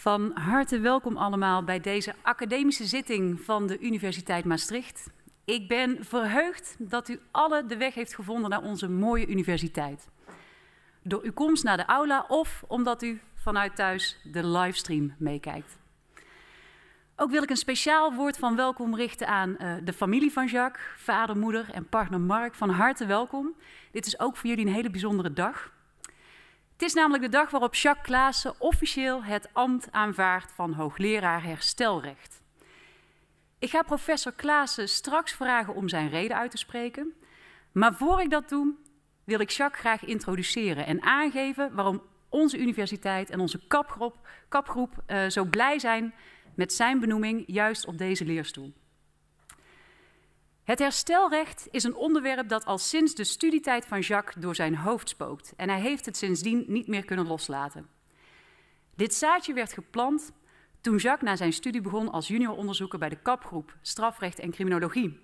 Van harte welkom allemaal bij deze academische zitting van de Universiteit Maastricht. Ik ben verheugd dat u alle de weg heeft gevonden naar onze mooie universiteit. Door uw komst naar de aula of omdat u vanuit thuis de livestream meekijkt. Ook wil ik een speciaal woord van welkom richten aan eh, de familie van Jacques, vader, moeder en partner Mark. Van harte welkom. Dit is ook voor jullie een hele bijzondere dag. Het is namelijk de dag waarop Jacques Klaassen officieel het ambt aanvaardt van hoogleraar herstelrecht. Ik ga professor Klaassen straks vragen om zijn reden uit te spreken. Maar voor ik dat doe, wil ik Jacques graag introduceren en aangeven waarom onze universiteit en onze kapgroep, kapgroep eh, zo blij zijn met zijn benoeming juist op deze leerstoel. Het herstelrecht is een onderwerp dat al sinds de studietijd van Jacques door zijn hoofd spookt en hij heeft het sindsdien niet meer kunnen loslaten. Dit zaadje werd geplant toen Jacques na zijn studie begon als junior onderzoeker bij de kapgroep Strafrecht en Criminologie,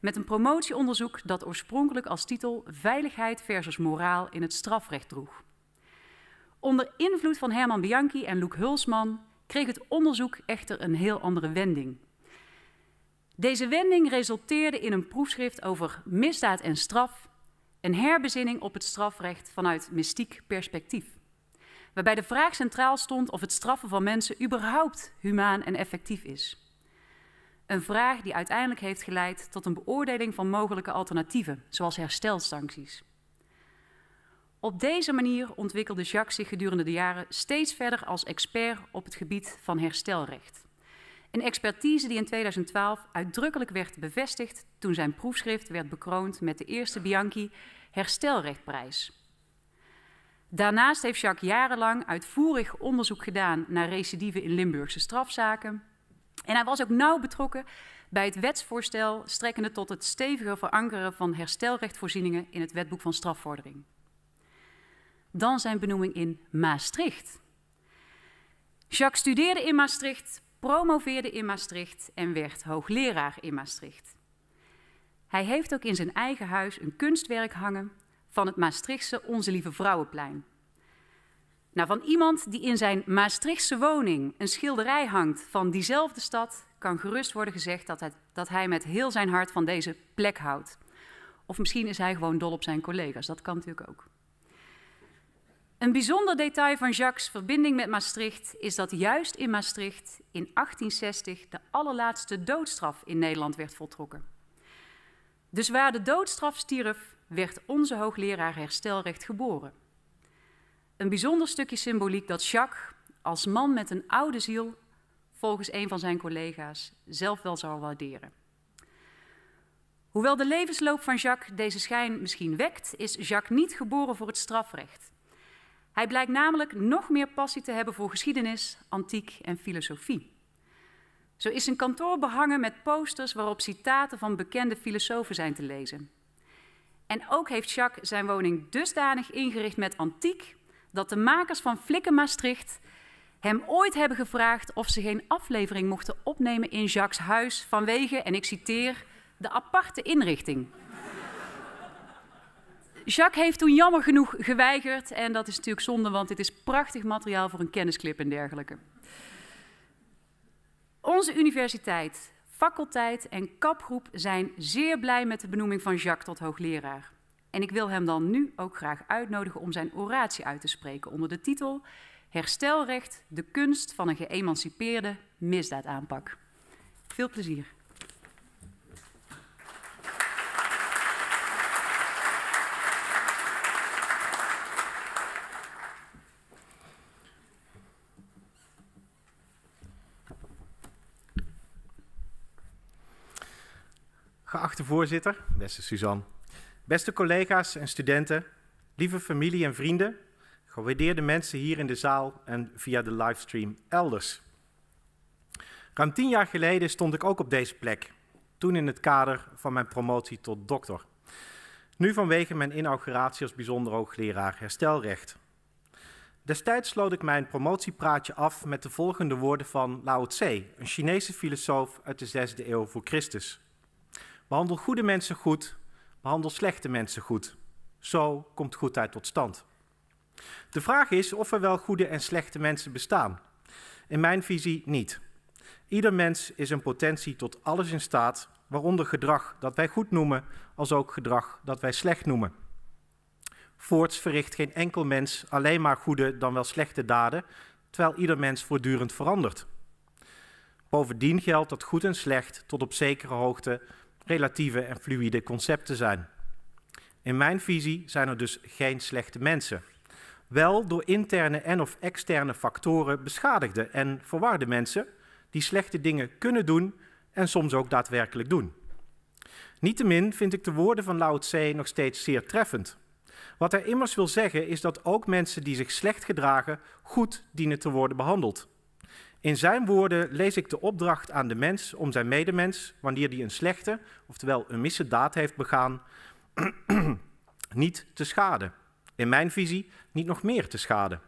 met een promotieonderzoek dat oorspronkelijk als titel Veiligheid versus Moraal in het strafrecht droeg. Onder invloed van Herman Bianchi en Luc Hulsman kreeg het onderzoek echter een heel andere wending. Deze wending resulteerde in een proefschrift over misdaad en straf, een herbezinning op het strafrecht vanuit mystiek perspectief. Waarbij de vraag centraal stond of het straffen van mensen überhaupt humaan en effectief is. Een vraag die uiteindelijk heeft geleid tot een beoordeling van mogelijke alternatieven, zoals herstelsancties. Op deze manier ontwikkelde Jacques zich gedurende de jaren steeds verder als expert op het gebied van herstelrecht. Een expertise die in 2012 uitdrukkelijk werd bevestigd toen zijn proefschrift werd bekroond met de eerste Bianchi Herstelrechtprijs. Daarnaast heeft Jacques jarenlang uitvoerig onderzoek gedaan naar recidieven in Limburgse strafzaken. En hij was ook nauw betrokken bij het wetsvoorstel strekkende tot het steviger verankeren van herstelrechtvoorzieningen in het wetboek van strafvordering. Dan zijn benoeming in Maastricht. Jacques studeerde in Maastricht, promoveerde in Maastricht en werd hoogleraar in Maastricht. Hij heeft ook in zijn eigen huis een kunstwerk hangen van het Maastrichtse Onze Lieve Vrouwenplein. Nou, van iemand die in zijn Maastrichtse woning een schilderij hangt van diezelfde stad, kan gerust worden gezegd dat dat hij met heel zijn hart van deze plek houdt. Of misschien is hij gewoon dol op zijn collega's, dat kan natuurlijk ook. Een bijzonder detail van Jacques' verbinding met Maastricht is dat juist in Maastricht in 1860 de allerlaatste doodstraf in Nederland werd voltrokken. Dus waar de doodstraf stierf, werd onze hoogleraar herstelrecht geboren. Een bijzonder stukje symboliek dat Jacques, als man met een oude ziel, volgens een van zijn collega's zelf wel zou waarderen. Hoewel de levensloop van Jacques deze schijn misschien wekt, is Jacques niet geboren voor het strafrecht. Hij blijkt namelijk nog meer passie te hebben voor geschiedenis, antiek en filosofie. Zo is zijn kantoor behangen met posters waarop citaten van bekende filosofen zijn te lezen. En ook heeft Jacques zijn woning dusdanig ingericht met antiek dat de makers van Flikken Maastricht hem ooit hebben gevraagd of ze geen aflevering mochten opnemen in Jacques' huis vanwege, en ik citeer, de aparte inrichting. Jacques heeft toen jammer genoeg geweigerd. En dat is natuurlijk zonde, want dit is prachtig materiaal voor een kennisclip en dergelijke. Onze universiteit, faculteit en kapgroep zijn zeer blij met de benoeming van Jacques tot hoogleraar. En ik wil hem dan nu ook graag uitnodigen om zijn oratie uit te spreken onder de titel Herstelrecht, de kunst van een geëmancipeerde misdaadaanpak. Veel plezier. Geachte voorzitter, beste Suzanne, beste collega's en studenten, lieve familie en vrienden, gewaardeerde mensen hier in de zaal en via de livestream elders. Ruim tien jaar geleden stond ik ook op deze plek, toen in het kader van mijn promotie tot dokter. Nu vanwege mijn inauguratie als bijzonder hoogleraar herstelrecht. Destijds sloot ik mijn promotiepraatje af met de volgende woorden van Lao Tse, een Chinese filosoof uit de 6e eeuw voor Christus. Behandel goede mensen goed, behandel slechte mensen goed. Zo komt goedheid tot stand. De vraag is of er wel goede en slechte mensen bestaan. In mijn visie niet. Ieder mens is een potentie tot alles in staat, waaronder gedrag dat wij goed noemen, als ook gedrag dat wij slecht noemen. Voorts verricht geen enkel mens alleen maar goede dan wel slechte daden, terwijl ieder mens voortdurend verandert. Bovendien geldt dat goed en slecht tot op zekere hoogte relatieve en fluïde concepten zijn. In mijn visie zijn er dus geen slechte mensen. Wel door interne en of externe factoren beschadigde en verwarde mensen die slechte dingen kunnen doen en soms ook daadwerkelijk doen. Niettemin vind ik de woorden van Lao Tse nog steeds zeer treffend. Wat hij immers wil zeggen is dat ook mensen die zich slecht gedragen goed dienen te worden behandeld. In zijn woorden lees ik de opdracht aan de mens om zijn medemens, wanneer die een slechte, oftewel een misdaad heeft begaan, niet te schaden. In mijn visie niet nog meer te schaden.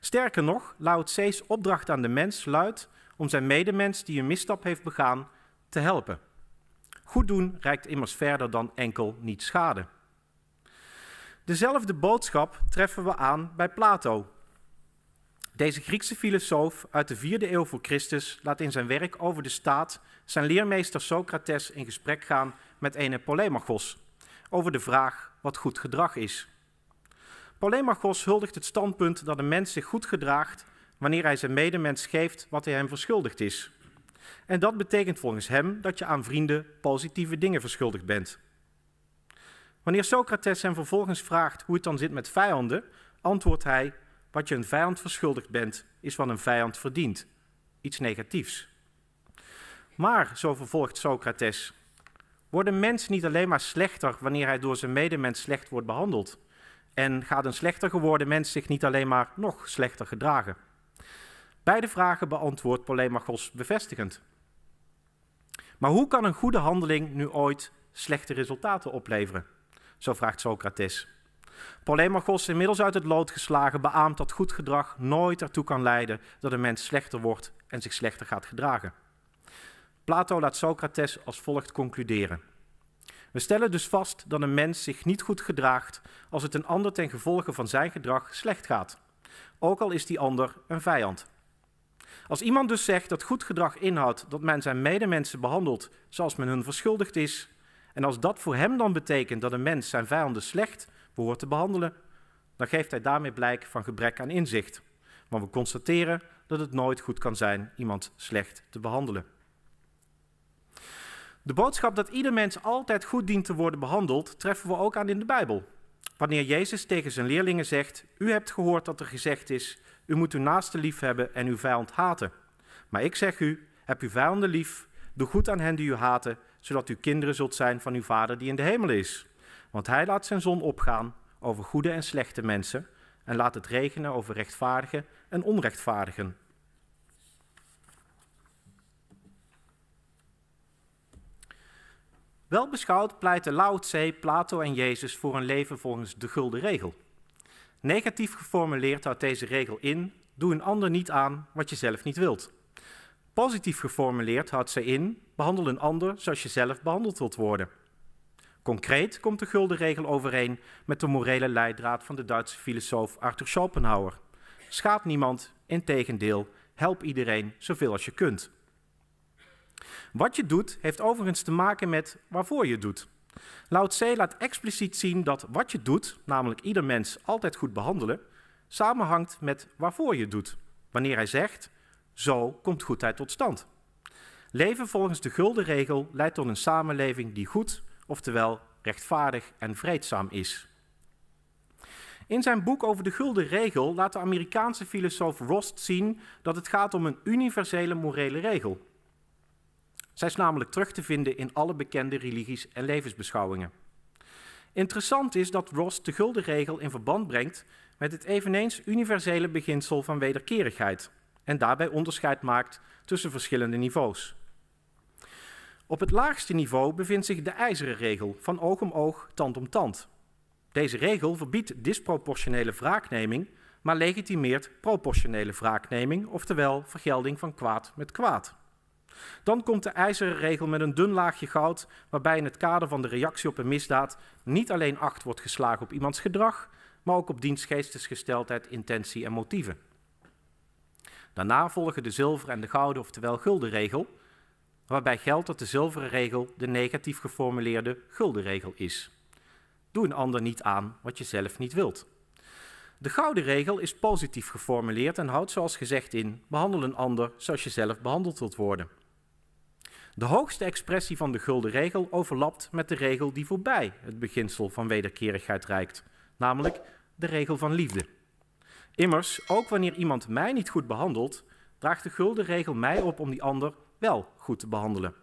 Sterker nog, Lao Tse's opdracht aan de mens luidt om zijn medemens die een misstap heeft begaan te helpen. Goed doen reikt immers verder dan enkel niet schaden. Dezelfde boodschap treffen we aan bij Plato, deze Griekse filosoof uit de vierde eeuw voor Christus laat in zijn werk over de staat zijn leermeester Socrates in gesprek gaan met een Polemachos over de vraag wat goed gedrag is. Polemachos huldigt het standpunt dat een mens zich goed gedraagt wanneer hij zijn medemens geeft wat hij hem verschuldigd is. En dat betekent volgens hem dat je aan vrienden positieve dingen verschuldigd bent. Wanneer Socrates hem vervolgens vraagt hoe het dan zit met vijanden, antwoordt hij wat je een vijand verschuldigd bent, is wat een vijand verdient. Iets negatiefs. Maar, zo vervolgt Socrates, wordt een mens niet alleen maar slechter wanneer hij door zijn medemens slecht wordt behandeld? En gaat een slechter geworden mens zich niet alleen maar nog slechter gedragen? Beide vragen beantwoordt Polemachos bevestigend. Maar hoe kan een goede handeling nu ooit slechte resultaten opleveren? Zo vraagt Socrates. Polemachos, inmiddels uit het lood geslagen, beaamt dat goed gedrag nooit ertoe kan leiden dat een mens slechter wordt en zich slechter gaat gedragen. Plato laat Socrates als volgt concluderen. We stellen dus vast dat een mens zich niet goed gedraagt als het een ander ten gevolge van zijn gedrag slecht gaat, ook al is die ander een vijand. Als iemand dus zegt dat goed gedrag inhoudt dat men zijn medemensen behandelt zoals men hun verschuldigd is, en als dat voor hem dan betekent dat een mens zijn vijanden slecht behoort te behandelen, dan geeft hij daarmee blijk van gebrek aan inzicht. Want we constateren dat het nooit goed kan zijn iemand slecht te behandelen. De boodschap dat ieder mens altijd goed dient te worden behandeld, treffen we ook aan in de Bijbel. Wanneer Jezus tegen zijn leerlingen zegt: U hebt gehoord dat er gezegd is: U moet uw naaste lief hebben en uw vijand haten. Maar ik zeg u: Heb uw vijanden lief, doe goed aan hen die u haten, zodat u kinderen zult zijn van uw Vader die in de hemel is. Want hij laat zijn zon opgaan over goede en slechte mensen en laat het regenen over rechtvaardigen en onrechtvaardigen. Wel beschouwd pleiten Lao Tse, Plato en Jezus voor een leven volgens de gulden regel. Negatief geformuleerd houdt deze regel in: doe een ander niet aan wat je zelf niet wilt. Positief geformuleerd houdt ze in: behandel een ander zoals je zelf behandeld wilt worden. Concreet komt de regel overeen met de morele leidraad van de Duitse filosoof Arthur Schopenhauer. Schaad niemand, in tegendeel, help iedereen zoveel als je kunt. Wat je doet heeft overigens te maken met waarvoor je doet. Lao Tse laat expliciet zien dat wat je doet, namelijk ieder mens altijd goed behandelen, samenhangt met waarvoor je doet. Wanneer hij zegt, zo komt goedheid tot stand. Leven volgens de gulden regel leidt tot een samenleving die goed oftewel rechtvaardig en vreedzaam is. In zijn boek over de gulden regel laat de Amerikaanse filosoof Rost zien dat het gaat om een universele morele regel. Zij is namelijk terug te vinden in alle bekende religies en levensbeschouwingen. Interessant is dat Ross de gulden regel in verband brengt met het eveneens universele beginsel van wederkerigheid en daarbij onderscheid maakt tussen verschillende niveaus. Op het laagste niveau bevindt zich de ijzeren regel van oog om oog, tand om tand. Deze regel verbiedt disproportionele wraakneming, maar legitimeert proportionele wraakneming, oftewel vergelding van kwaad met kwaad. Dan komt de ijzeren regel met een dun laagje goud, waarbij in het kader van de reactie op een misdaad niet alleen acht wordt geslagen op iemands gedrag, maar ook op diens geestesgesteldheid, intentie en motieven. Daarna volgen de zilver en de gouden, oftewel gulden regel, waarbij geldt dat de zilveren regel de negatief geformuleerde regel is. Doe een ander niet aan wat je zelf niet wilt. De gouden regel is positief geformuleerd en houdt zoals gezegd in: behandel een ander zoals je zelf behandeld wilt worden. De hoogste expressie van de gulden regel overlapt met de regel die voorbij het beginsel van wederkerigheid reikt, namelijk de regel van liefde. Immers, ook wanneer iemand mij niet goed behandelt, draagt de gulden regel mij op om die ander wel goed te behandelen.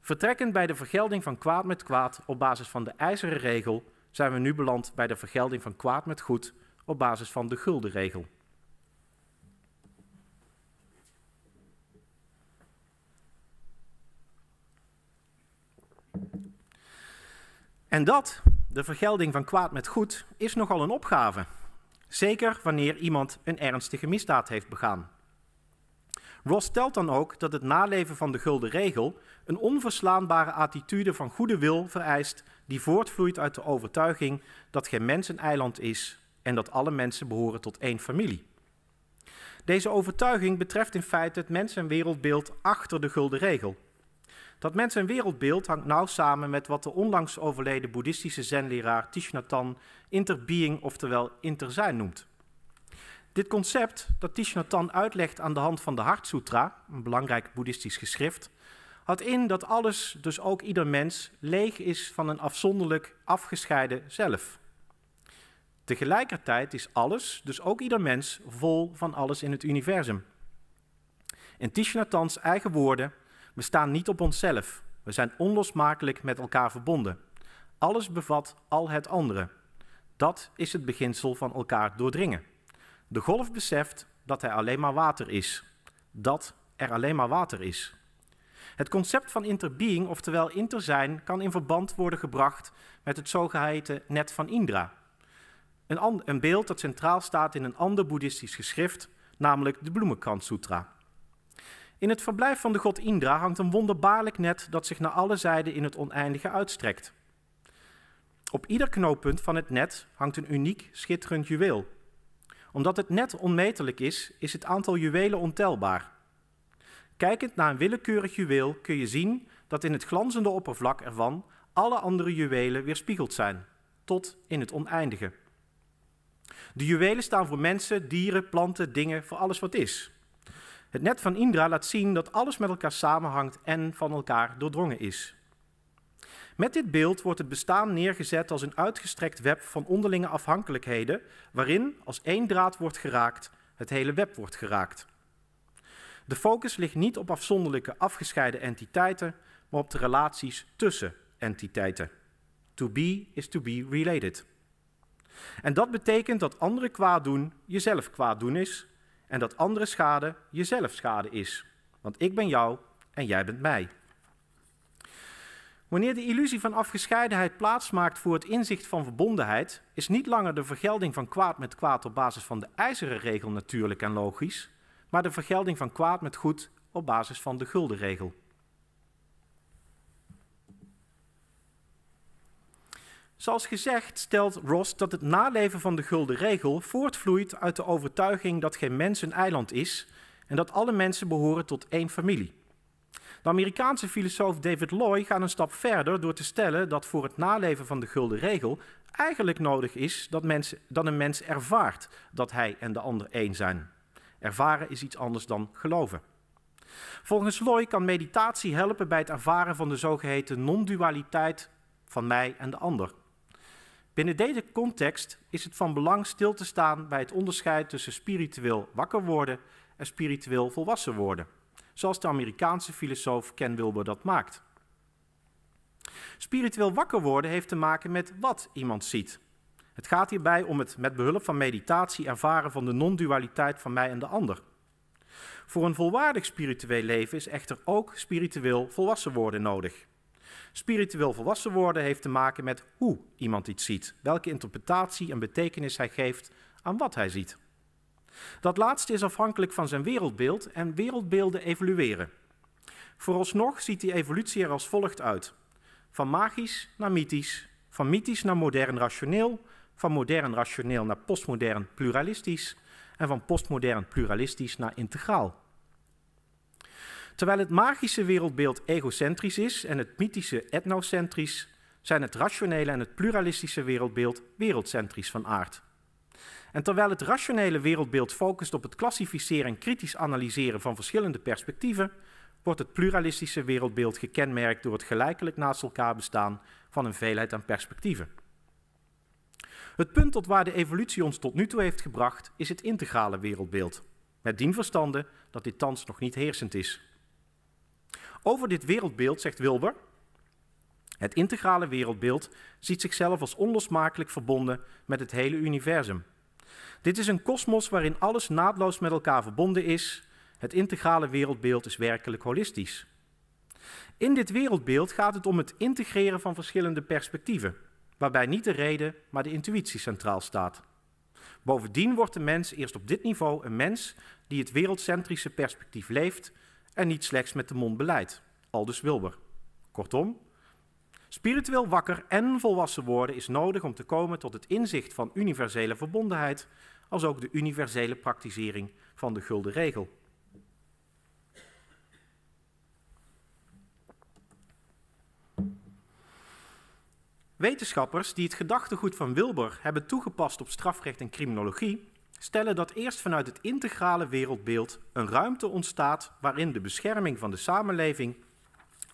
Vertrekkend bij de vergelding van kwaad met kwaad op basis van de ijzeren regel, zijn we nu beland bij de vergelding van kwaad met goed op basis van de gulden regel. En dat, de vergelding van kwaad met goed, is nogal een opgave. Zeker wanneer iemand een ernstige misdaad heeft begaan. Ross stelt dan ook dat het naleven van de gulden regel een onverslaanbare attitude van goede wil vereist die voortvloeit uit de overtuiging dat geen mens een eiland is en dat alle mensen behoren tot één familie. Deze overtuiging betreft in feite het mens- en wereldbeeld achter de gulden regel. Dat mens- en wereldbeeld hangt nauw samen met wat de onlangs overleden boeddhistische zenleraar Tishnatan interbeing, oftewel interzijn noemt. Dit concept dat Tishnatan uitlegt aan de hand van de Hart Sutra, een belangrijk boeddhistisch geschrift, had in dat alles, dus ook ieder mens, leeg is van een afzonderlijk afgescheiden zelf. Tegelijkertijd is alles, dus ook ieder mens, vol van alles in het universum. In Tishnatans eigen woorden, we staan niet op onszelf. We zijn onlosmakelijk met elkaar verbonden. Alles bevat al het andere. Dat is het beginsel van elkaar doordringen. De golf beseft dat hij alleen maar water is. Dat er alleen maar water is. Het concept van interbeing, oftewel interzijn, kan in verband worden gebracht met het zogeheten net van Indra. Een, een beeld dat centraal staat in een ander boeddhistisch geschrift, namelijk de bloemenkrant Sutra. In het verblijf van de god Indra hangt een wonderbaarlijk net dat zich naar alle zijden in het oneindige uitstrekt. Op ieder knooppunt van het net hangt een uniek, schitterend juweel, omdat het net onmetelijk is, is het aantal juwelen ontelbaar. Kijkend naar een willekeurig juweel kun je zien dat in het glanzende oppervlak ervan alle andere juwelen weerspiegeld zijn, tot in het oneindige. De juwelen staan voor mensen, dieren, planten, dingen, voor alles wat is. Het net van Indra laat zien dat alles met elkaar samenhangt en van elkaar doordrongen is. Met dit beeld wordt het bestaan neergezet als een uitgestrekt web van onderlinge afhankelijkheden, waarin, als één draad wordt geraakt, het hele web wordt geraakt. De focus ligt niet op afzonderlijke afgescheiden entiteiten, maar op de relaties tussen entiteiten. To be is to be related. En dat betekent dat anderen kwaad doen jezelf kwaad doen is en dat andere schade jezelf schade is. Want ik ben jou en jij bent mij. Wanneer de illusie van afgescheidenheid plaatsmaakt voor het inzicht van verbondenheid, is niet langer de vergelding van kwaad met kwaad op basis van de ijzeren regel natuurlijk en logisch, maar de vergelding van kwaad met goed op basis van de gulden regel. Zoals gezegd stelt Ross dat het naleven van de gulden regel voortvloeit uit de overtuiging dat geen mens een eiland is en dat alle mensen behoren tot één familie. De Amerikaanse filosoof David Loy gaat een stap verder door te stellen dat voor het naleven van de gulden regel eigenlijk nodig is dat, dat een mens ervaart dat hij en de ander één zijn. Ervaren is iets anders dan geloven. Volgens Loy kan meditatie helpen bij het ervaren van de zogeheten non-dualiteit van mij en de ander. Binnen deze context is het van belang stil te staan bij het onderscheid tussen spiritueel wakker worden en spiritueel volwassen worden zoals de Amerikaanse filosoof Ken Wilber dat maakt. Spiritueel wakker worden heeft te maken met wat iemand ziet. Het gaat hierbij om het met behulp van meditatie ervaren van de non-dualiteit van mij en de ander. Voor een volwaardig spiritueel leven is echter ook spiritueel volwassen worden nodig. Spiritueel volwassen worden heeft te maken met hoe iemand iets ziet, welke interpretatie en betekenis hij geeft aan wat hij ziet. Dat laatste is afhankelijk van zijn wereldbeeld en wereldbeelden evolueren. Vooralsnog ziet die evolutie er als volgt uit: van magisch naar mythisch, van mythisch naar modern rationeel, van modern rationeel naar postmodern pluralistisch en van postmodern pluralistisch naar integraal. Terwijl het magische wereldbeeld egocentrisch is en het mythische etnocentrisch, zijn het rationele en het pluralistische wereldbeeld wereldcentrisch van aard. En terwijl het rationele wereldbeeld focust op het klassificeren en kritisch analyseren van verschillende perspectieven, wordt het pluralistische wereldbeeld gekenmerkt door het gelijkelijk naast elkaar bestaan van een veelheid aan perspectieven. Het punt tot waar de evolutie ons tot nu toe heeft gebracht is het integrale wereldbeeld, met dien verstande dat dit thans nog niet heersend is. Over dit wereldbeeld zegt Wilber, het integrale wereldbeeld ziet zichzelf als onlosmakelijk verbonden met het hele universum dit is een kosmos waarin alles naadloos met elkaar verbonden is. Het integrale wereldbeeld is werkelijk holistisch. In dit wereldbeeld gaat het om het integreren van verschillende perspectieven, waarbij niet de reden, maar de intuïtie centraal staat. Bovendien wordt de mens eerst op dit niveau een mens die het wereldcentrische perspectief leeft en niet slechts met de mond beleidt, aldus Wilber. Kortom, Spiritueel wakker en volwassen worden is nodig om te komen tot het inzicht van universele verbondenheid, als ook de universele praktisering van de gulden regel. Wetenschappers die het gedachtegoed van Wilbur hebben toegepast op strafrecht en criminologie, stellen dat eerst vanuit het integrale wereldbeeld een ruimte ontstaat waarin de bescherming van de samenleving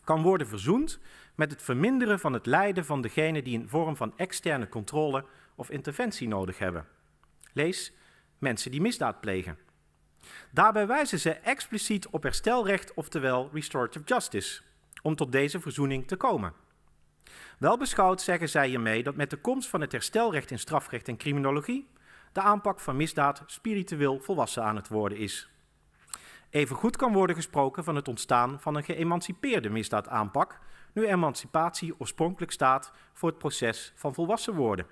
kan worden verzoend met het verminderen van het lijden van degenen die een vorm van externe controle of interventie nodig hebben. Lees mensen die misdaad plegen. Daarbij wijzen ze expliciet op herstelrecht, oftewel restorative justice, om tot deze verzoening te komen. Wel beschouwd zeggen zij hiermee dat met de komst van het herstelrecht in strafrecht en criminologie de aanpak van misdaad spiritueel volwassen aan het worden is. Evengoed kan worden gesproken van het ontstaan van een geëmancipeerde misdaadaanpak, nu emancipatie oorspronkelijk staat voor het proces van volwassen worden.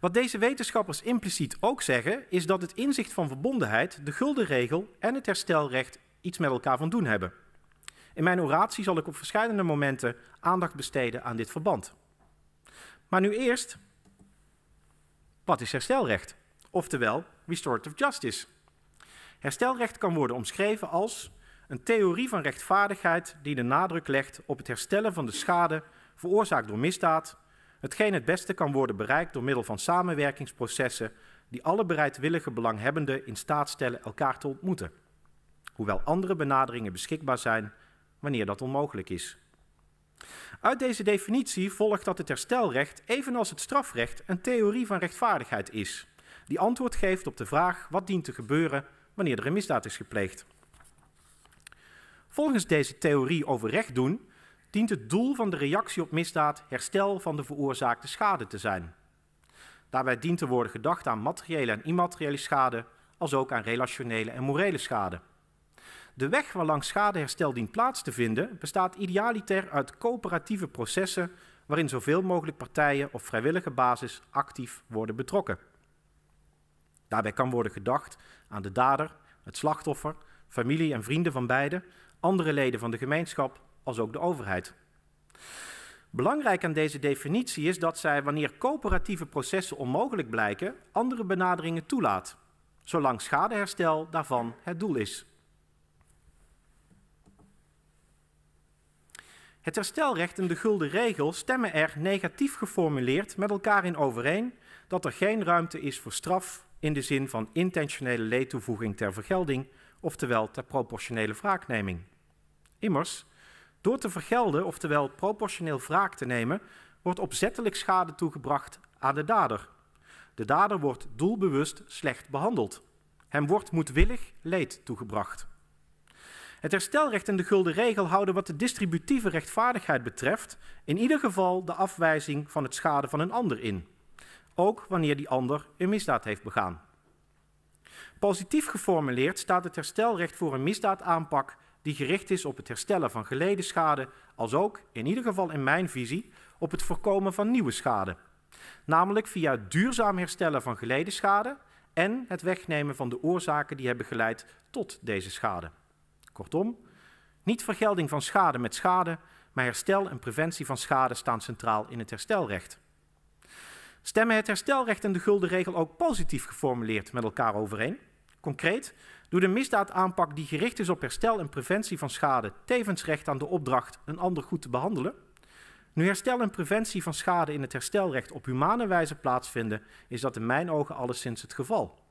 Wat deze wetenschappers impliciet ook zeggen, is dat het inzicht van verbondenheid, de gulden regel en het herstelrecht iets met elkaar van doen hebben. In mijn oratie zal ik op verschillende momenten aandacht besteden aan dit verband. Maar nu eerst, wat is herstelrecht? Oftewel, restorative justice. Herstelrecht kan worden omschreven als een theorie van rechtvaardigheid die de nadruk legt op het herstellen van de schade veroorzaakt door misdaad, hetgeen het beste kan worden bereikt door middel van samenwerkingsprocessen die alle bereidwillige belanghebbenden in staat stellen elkaar te ontmoeten, hoewel andere benaderingen beschikbaar zijn wanneer dat onmogelijk is. Uit deze definitie volgt dat het herstelrecht, evenals het strafrecht, een theorie van rechtvaardigheid is, die antwoord geeft op de vraag wat dient te gebeuren wanneer er een misdaad is gepleegd. Volgens deze theorie over recht doen dient het doel van de reactie op misdaad herstel van de veroorzaakte schade te zijn. Daarbij dient te worden gedacht aan materiële en immateriële schade, als ook aan relationele en morele schade. De weg waarlangs schadeherstel dient plaats te vinden bestaat idealiter uit coöperatieve processen waarin zoveel mogelijk partijen op vrijwillige basis actief worden betrokken. Daarbij kan worden gedacht aan de dader, het slachtoffer, familie en vrienden van beide, andere leden van de gemeenschap als ook de overheid. Belangrijk aan deze definitie is dat zij, wanneer coöperatieve processen onmogelijk blijken, andere benaderingen toelaat, zolang schadeherstel daarvan het doel is. Het herstelrecht en de gulden regel stemmen er negatief geformuleerd met elkaar in overeen dat er geen ruimte is voor straf in de zin van intentionele leedtoevoeging ter vergelding, oftewel ter proportionele wraakneming. Immers, door te vergelden, oftewel proportioneel wraak te nemen, wordt opzettelijk schade toegebracht aan de dader. De dader wordt doelbewust slecht behandeld. Hem wordt moedwillig leed toegebracht. Het herstelrecht en de gulden regel houden wat de distributieve rechtvaardigheid betreft in ieder geval de afwijzing van het schade van een ander in, ook wanneer die ander een misdaad heeft begaan. Positief geformuleerd staat het herstelrecht voor een misdaadaanpak die gericht is op het herstellen van geleden schade, als ook, in ieder geval in mijn visie, op het voorkomen van nieuwe schade. Namelijk via het duurzaam herstellen van geleden schade en het wegnemen van de oorzaken die hebben geleid tot deze schade. Kortom, niet vergelding van schade met schade, maar herstel en preventie van schade staan centraal in het herstelrecht. Stemmen het herstelrecht en de regel ook positief geformuleerd met elkaar overeen? Concreet, door de misdaadaanpak die gericht is op herstel en preventie van schade tevens recht aan de opdracht een ander goed te behandelen? Nu herstel en preventie van schade in het herstelrecht op humane wijze plaatsvinden, is dat in mijn ogen alleszins het geval.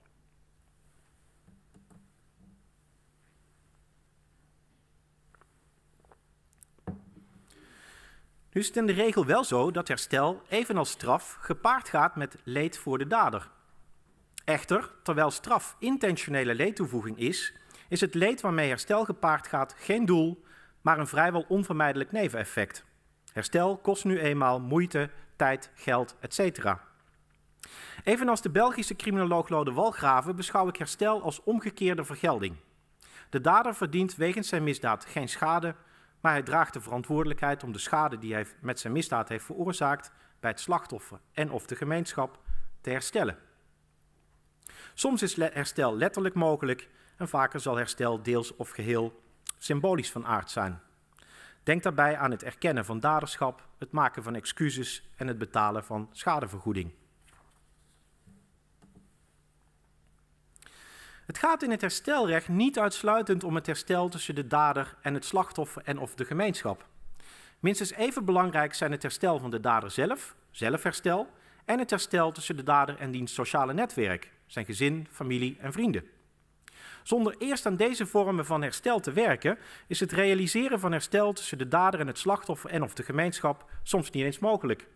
Nu is het in de regel wel zo dat herstel, evenals straf, gepaard gaat met leed voor de dader. Echter, terwijl straf intentionele leedtoevoeging is, is het leed waarmee herstel gepaard gaat geen doel, maar een vrijwel onvermijdelijk neveneffect. Herstel kost nu eenmaal moeite, tijd, geld, etc. Evenals de Belgische criminoloog Lode Walgraven beschouw ik herstel als omgekeerde vergelding. De dader verdient wegens zijn misdaad geen schade, maar hij draagt de verantwoordelijkheid om de schade die hij met zijn misdaad heeft veroorzaakt bij het slachtoffer en of de gemeenschap te herstellen. Soms is herstel letterlijk mogelijk en vaker zal herstel deels of geheel symbolisch van aard zijn. Denk daarbij aan het erkennen van daderschap, het maken van excuses en het betalen van schadevergoeding. Het gaat in het herstelrecht niet uitsluitend om het herstel tussen de dader en het slachtoffer en of de gemeenschap. Minstens even belangrijk zijn het herstel van de dader zelf, zelfherstel, en het herstel tussen de dader en diens sociale netwerk, zijn gezin, familie en vrienden. Zonder eerst aan deze vormen van herstel te werken, is het realiseren van herstel tussen de dader en het slachtoffer en of de gemeenschap soms niet eens mogelijk.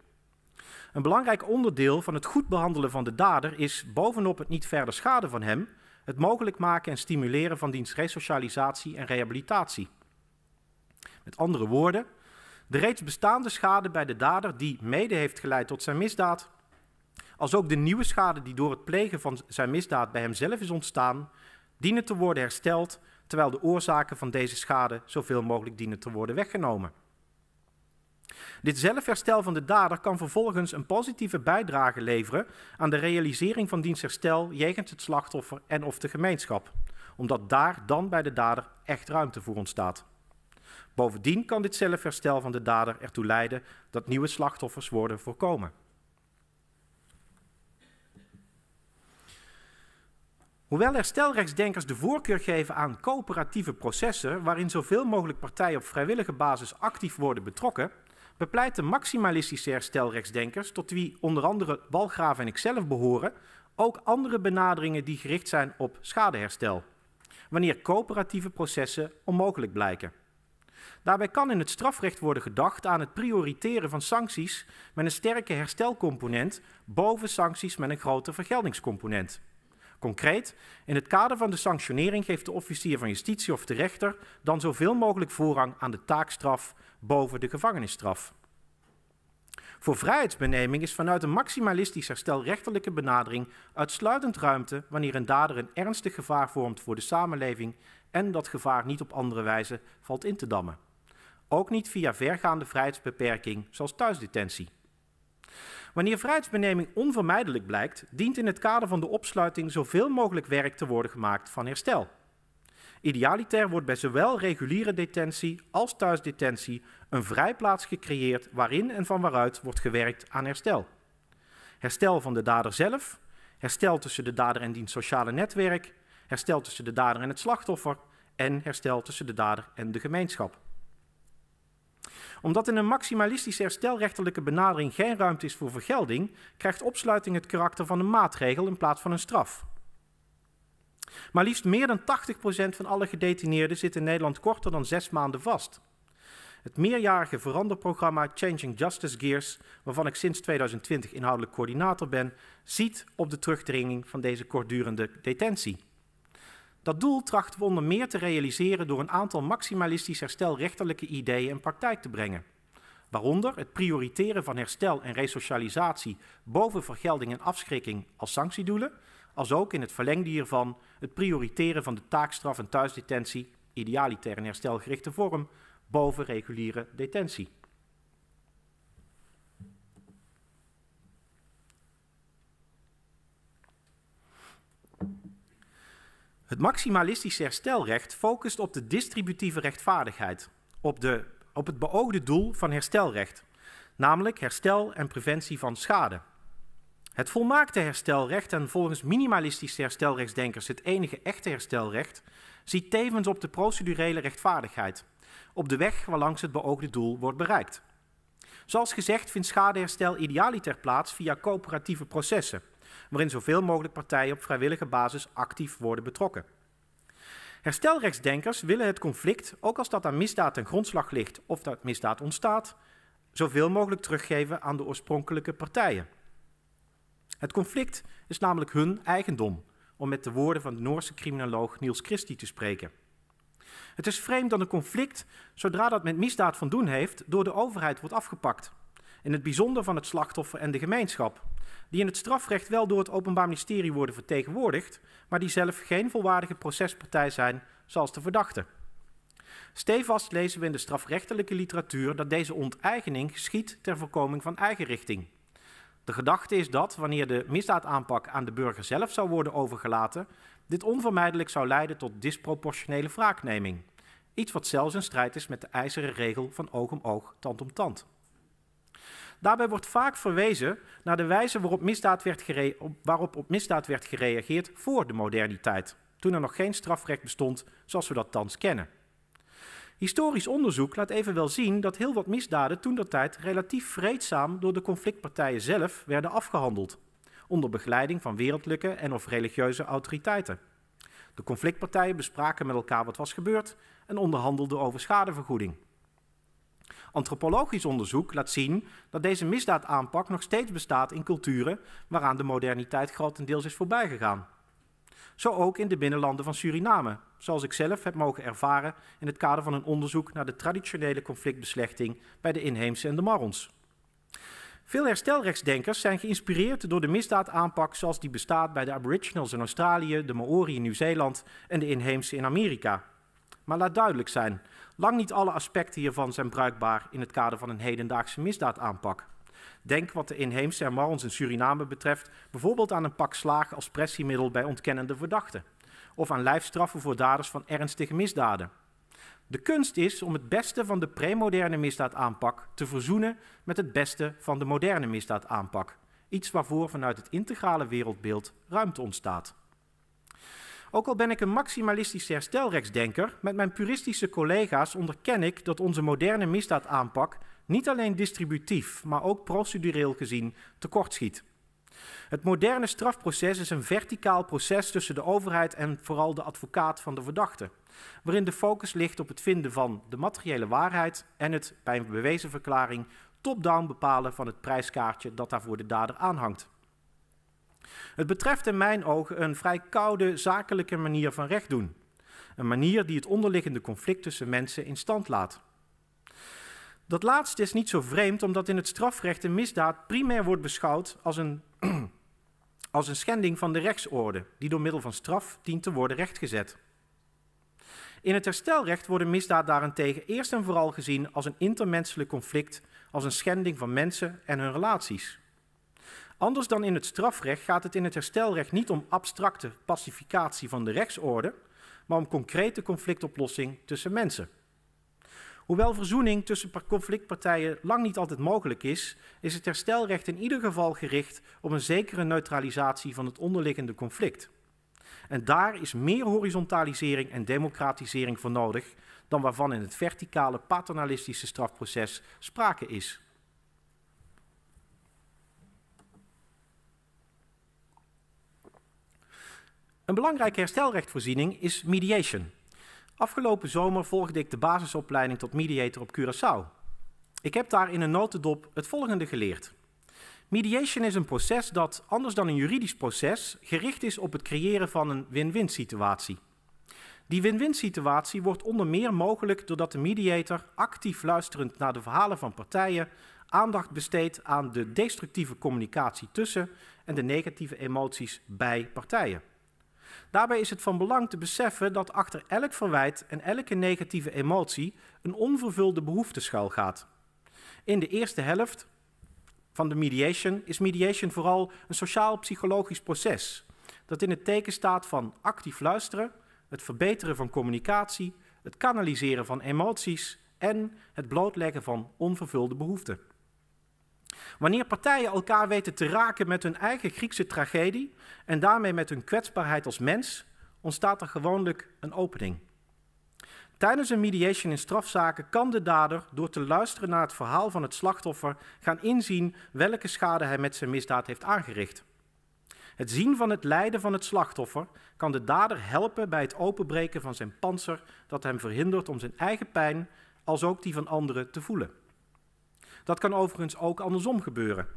Een belangrijk onderdeel van het goed behandelen van de dader is, bovenop het niet verder schaden van hem, het mogelijk maken en stimuleren van diens resocialisatie en rehabilitatie. Met andere woorden, de reeds bestaande schade bij de dader die mede heeft geleid tot zijn misdaad, als ook de nieuwe schade die door het plegen van zijn misdaad bij hemzelf is ontstaan, dienen te worden hersteld, terwijl de oorzaken van deze schade zoveel mogelijk dienen te worden weggenomen. Dit zelfherstel van de dader kan vervolgens een positieve bijdrage leveren aan de realisering van diens herstel jegens het slachtoffer en of de gemeenschap, omdat daar dan bij de dader echt ruimte voor ontstaat. Bovendien kan dit zelfherstel van de dader ertoe leiden dat nieuwe slachtoffers worden voorkomen. Hoewel herstelrechtsdenkers de voorkeur geven aan coöperatieve processen waarin zoveel mogelijk partijen op vrijwillige basis actief worden betrokken, bepleiten maximalistische herstelrechtsdenkers, tot wie onder andere Walgraaf en ikzelf behoren, ook andere benaderingen die gericht zijn op schadeherstel, wanneer coöperatieve processen onmogelijk blijken. Daarbij kan in het strafrecht worden gedacht aan het prioriteren van sancties met een sterke herstelcomponent boven sancties met een grote vergeldingscomponent. Concreet, in het kader van de sanctionering geeft de officier van justitie of de rechter dan zoveel mogelijk voorrang aan de taakstraf boven de gevangenisstraf. Voor vrijheidsbeneming is vanuit een maximalistisch herstelrechtelijke benadering uitsluitend ruimte wanneer een dader een ernstig gevaar vormt voor de samenleving en dat gevaar niet op andere wijze valt in te dammen. Ook niet via vergaande vrijheidsbeperking zoals thuisdetentie. Wanneer vrijheidsbeneming onvermijdelijk blijkt, dient in het kader van de opsluiting zoveel mogelijk werk te worden gemaakt van herstel. Idealiter wordt bij zowel reguliere detentie als thuisdetentie een vrijplaats gecreëerd waarin en van waaruit wordt gewerkt aan herstel. Herstel van de dader zelf, herstel tussen de dader en diens sociale netwerk, herstel tussen de dader en het slachtoffer en herstel tussen de dader en de gemeenschap omdat in een maximalistische herstelrechtelijke benadering geen ruimte is voor vergelding, krijgt opsluiting het karakter van een maatregel in plaats van een straf. Maar liefst meer dan 80% van alle gedetineerden zit in Nederland korter dan zes maanden vast. Het meerjarige veranderprogramma Changing Justice Gears, waarvan ik sinds 2020 inhoudelijk coördinator ben, ziet op de terugdringing van deze kortdurende detentie. Dat doel trachten we onder meer te realiseren door een aantal maximalistisch herstelrechterlijke ideeën in praktijk te brengen. Waaronder het prioriteren van herstel en resocialisatie boven vergelding en afschrikking als sanctiedoelen, als ook in het verlengde hiervan het prioriteren van de taakstraf en thuisdetentie, idealiter in herstelgerichte vorm, boven reguliere detentie. Het maximalistische herstelrecht focust op de distributieve rechtvaardigheid, op, de, op het beoogde doel van herstelrecht, namelijk herstel en preventie van schade. Het volmaakte herstelrecht en volgens minimalistische herstelrechtsdenkers het enige echte herstelrecht ziet tevens op de procedurele rechtvaardigheid, op de weg waarlangs het beoogde doel wordt bereikt. Zoals gezegd vindt schadeherstel idealiter plaats via coöperatieve processen waarin zoveel mogelijk partijen op vrijwillige basis actief worden betrokken. Herstelrechtsdenkers willen het conflict, ook als dat aan misdaad ten grondslag ligt of dat misdaad ontstaat, zoveel mogelijk teruggeven aan de oorspronkelijke partijen. Het conflict is namelijk hun eigendom, om met de woorden van de Noorse criminoloog Niels Christie te spreken. Het is vreemd dat een conflict, zodra dat met misdaad van doen heeft, door de overheid wordt afgepakt. In het bijzonder van het slachtoffer en de gemeenschap die in het strafrecht wel door het Openbaar Ministerie worden vertegenwoordigd, maar die zelf geen volwaardige procespartij zijn, zoals de verdachte. Stevast lezen we in de strafrechtelijke literatuur dat deze onteigening schiet ter voorkoming van eigenrichting. De gedachte is dat, wanneer de misdaadaanpak aan de burger zelf zou worden overgelaten, dit onvermijdelijk zou leiden tot disproportionele wraakneming. Iets wat zelfs in strijd is met de ijzeren regel van oog om oog, tand om tand. Daarbij wordt vaak verwezen naar de wijze waarop, misdaad werd waarop op misdaad werd gereageerd voor de moderniteit, toen er nog geen strafrecht bestond zoals we dat thans kennen. Historisch onderzoek laat evenwel zien dat heel wat misdaden toen der tijd relatief vreedzaam door de conflictpartijen zelf werden afgehandeld, onder begeleiding van wereldlijke en of religieuze autoriteiten. De conflictpartijen bespraken met elkaar wat was gebeurd en onderhandelden over schadevergoeding. Antropologisch onderzoek laat zien dat deze misdaadaanpak nog steeds bestaat in culturen waaraan de moderniteit grotendeels is voorbijgegaan. Zo ook in de binnenlanden van Suriname, zoals ik zelf heb mogen ervaren in het kader van een onderzoek naar de traditionele conflictbeslechting bij de inheemse en de Marons. Veel herstelrechtsdenkers zijn geïnspireerd door de misdaadaanpak zoals die bestaat bij de Aboriginals in Australië, de Maori in Nieuw-Zeeland en de inheemse in Amerika. Maar laat duidelijk zijn, Lang niet alle aspecten hiervan zijn bruikbaar in het kader van een hedendaagse misdaadaanpak. Denk wat de inheemse Marons in Suriname betreft, bijvoorbeeld aan een pak slaag als pressiemiddel bij ontkennende verdachten, of aan lijfstraffen voor daders van ernstige misdaden. De kunst is om het beste van de premoderne misdaadaanpak te verzoenen met het beste van de moderne misdaadaanpak. Iets waarvoor vanuit het integrale wereldbeeld ruimte ontstaat. Ook al ben ik een maximalistische herstelrechtsdenker, met mijn puristische collega's onderken ik dat onze moderne misdaadaanpak niet alleen distributief, maar ook procedureel gezien tekortschiet. Het moderne strafproces is een verticaal proces tussen de overheid en vooral de advocaat van de verdachte, waarin de focus ligt op het vinden van de materiële waarheid en het bij een bewezen verklaring top-down bepalen van het prijskaartje dat daarvoor de dader aanhangt. Het betreft in mijn ogen een vrij koude, zakelijke manier van recht doen. Een manier die het onderliggende conflict tussen mensen in stand laat. Dat laatste is niet zo vreemd, omdat in het strafrecht een misdaad primair wordt beschouwd als een, als een schending van de rechtsorde, die door middel van straf dient te worden rechtgezet. In het herstelrecht wordt een misdaad daarentegen eerst en vooral gezien als een intermenselijk conflict, als een schending van mensen en hun relaties. Anders dan in het strafrecht gaat het in het herstelrecht niet om abstracte pacificatie van de rechtsorde, maar om concrete conflictoplossing tussen mensen. Hoewel verzoening tussen conflictpartijen lang niet altijd mogelijk is, is het herstelrecht in ieder geval gericht op een zekere neutralisatie van het onderliggende conflict. En daar is meer horizontalisering en democratisering voor nodig dan waarvan in het verticale paternalistische strafproces sprake is. Een belangrijke herstelrechtvoorziening is mediation. Afgelopen zomer volgde ik de basisopleiding tot mediator op Curaçao. Ik heb daar in een notendop het volgende geleerd. Mediation is een proces dat, anders dan een juridisch proces, gericht is op het creëren van een win-win situatie. Die win-win situatie wordt onder meer mogelijk doordat de mediator actief luisterend naar de verhalen van partijen aandacht besteedt aan de destructieve communicatie tussen en de negatieve emoties bij partijen. Daarbij is het van belang te beseffen dat achter elk verwijt en elke negatieve emotie een onvervulde behoefte schuilgaat. gaat. In de eerste helft van de mediation is mediation vooral een sociaal-psychologisch proces dat in het teken staat van actief luisteren, het verbeteren van communicatie, het kanaliseren van emoties en het blootleggen van onvervulde behoeften. Wanneer partijen elkaar weten te raken met hun eigen Griekse tragedie en daarmee met hun kwetsbaarheid als mens, ontstaat er gewoonlijk een opening. Tijdens een mediation in strafzaken kan de dader door te luisteren naar het verhaal van het slachtoffer gaan inzien welke schade hij met zijn misdaad heeft aangericht. Het zien van het lijden van het slachtoffer kan de dader helpen bij het openbreken van zijn panzer dat hem verhindert om zijn eigen pijn als ook die van anderen te voelen. Dat kan overigens ook andersom gebeuren.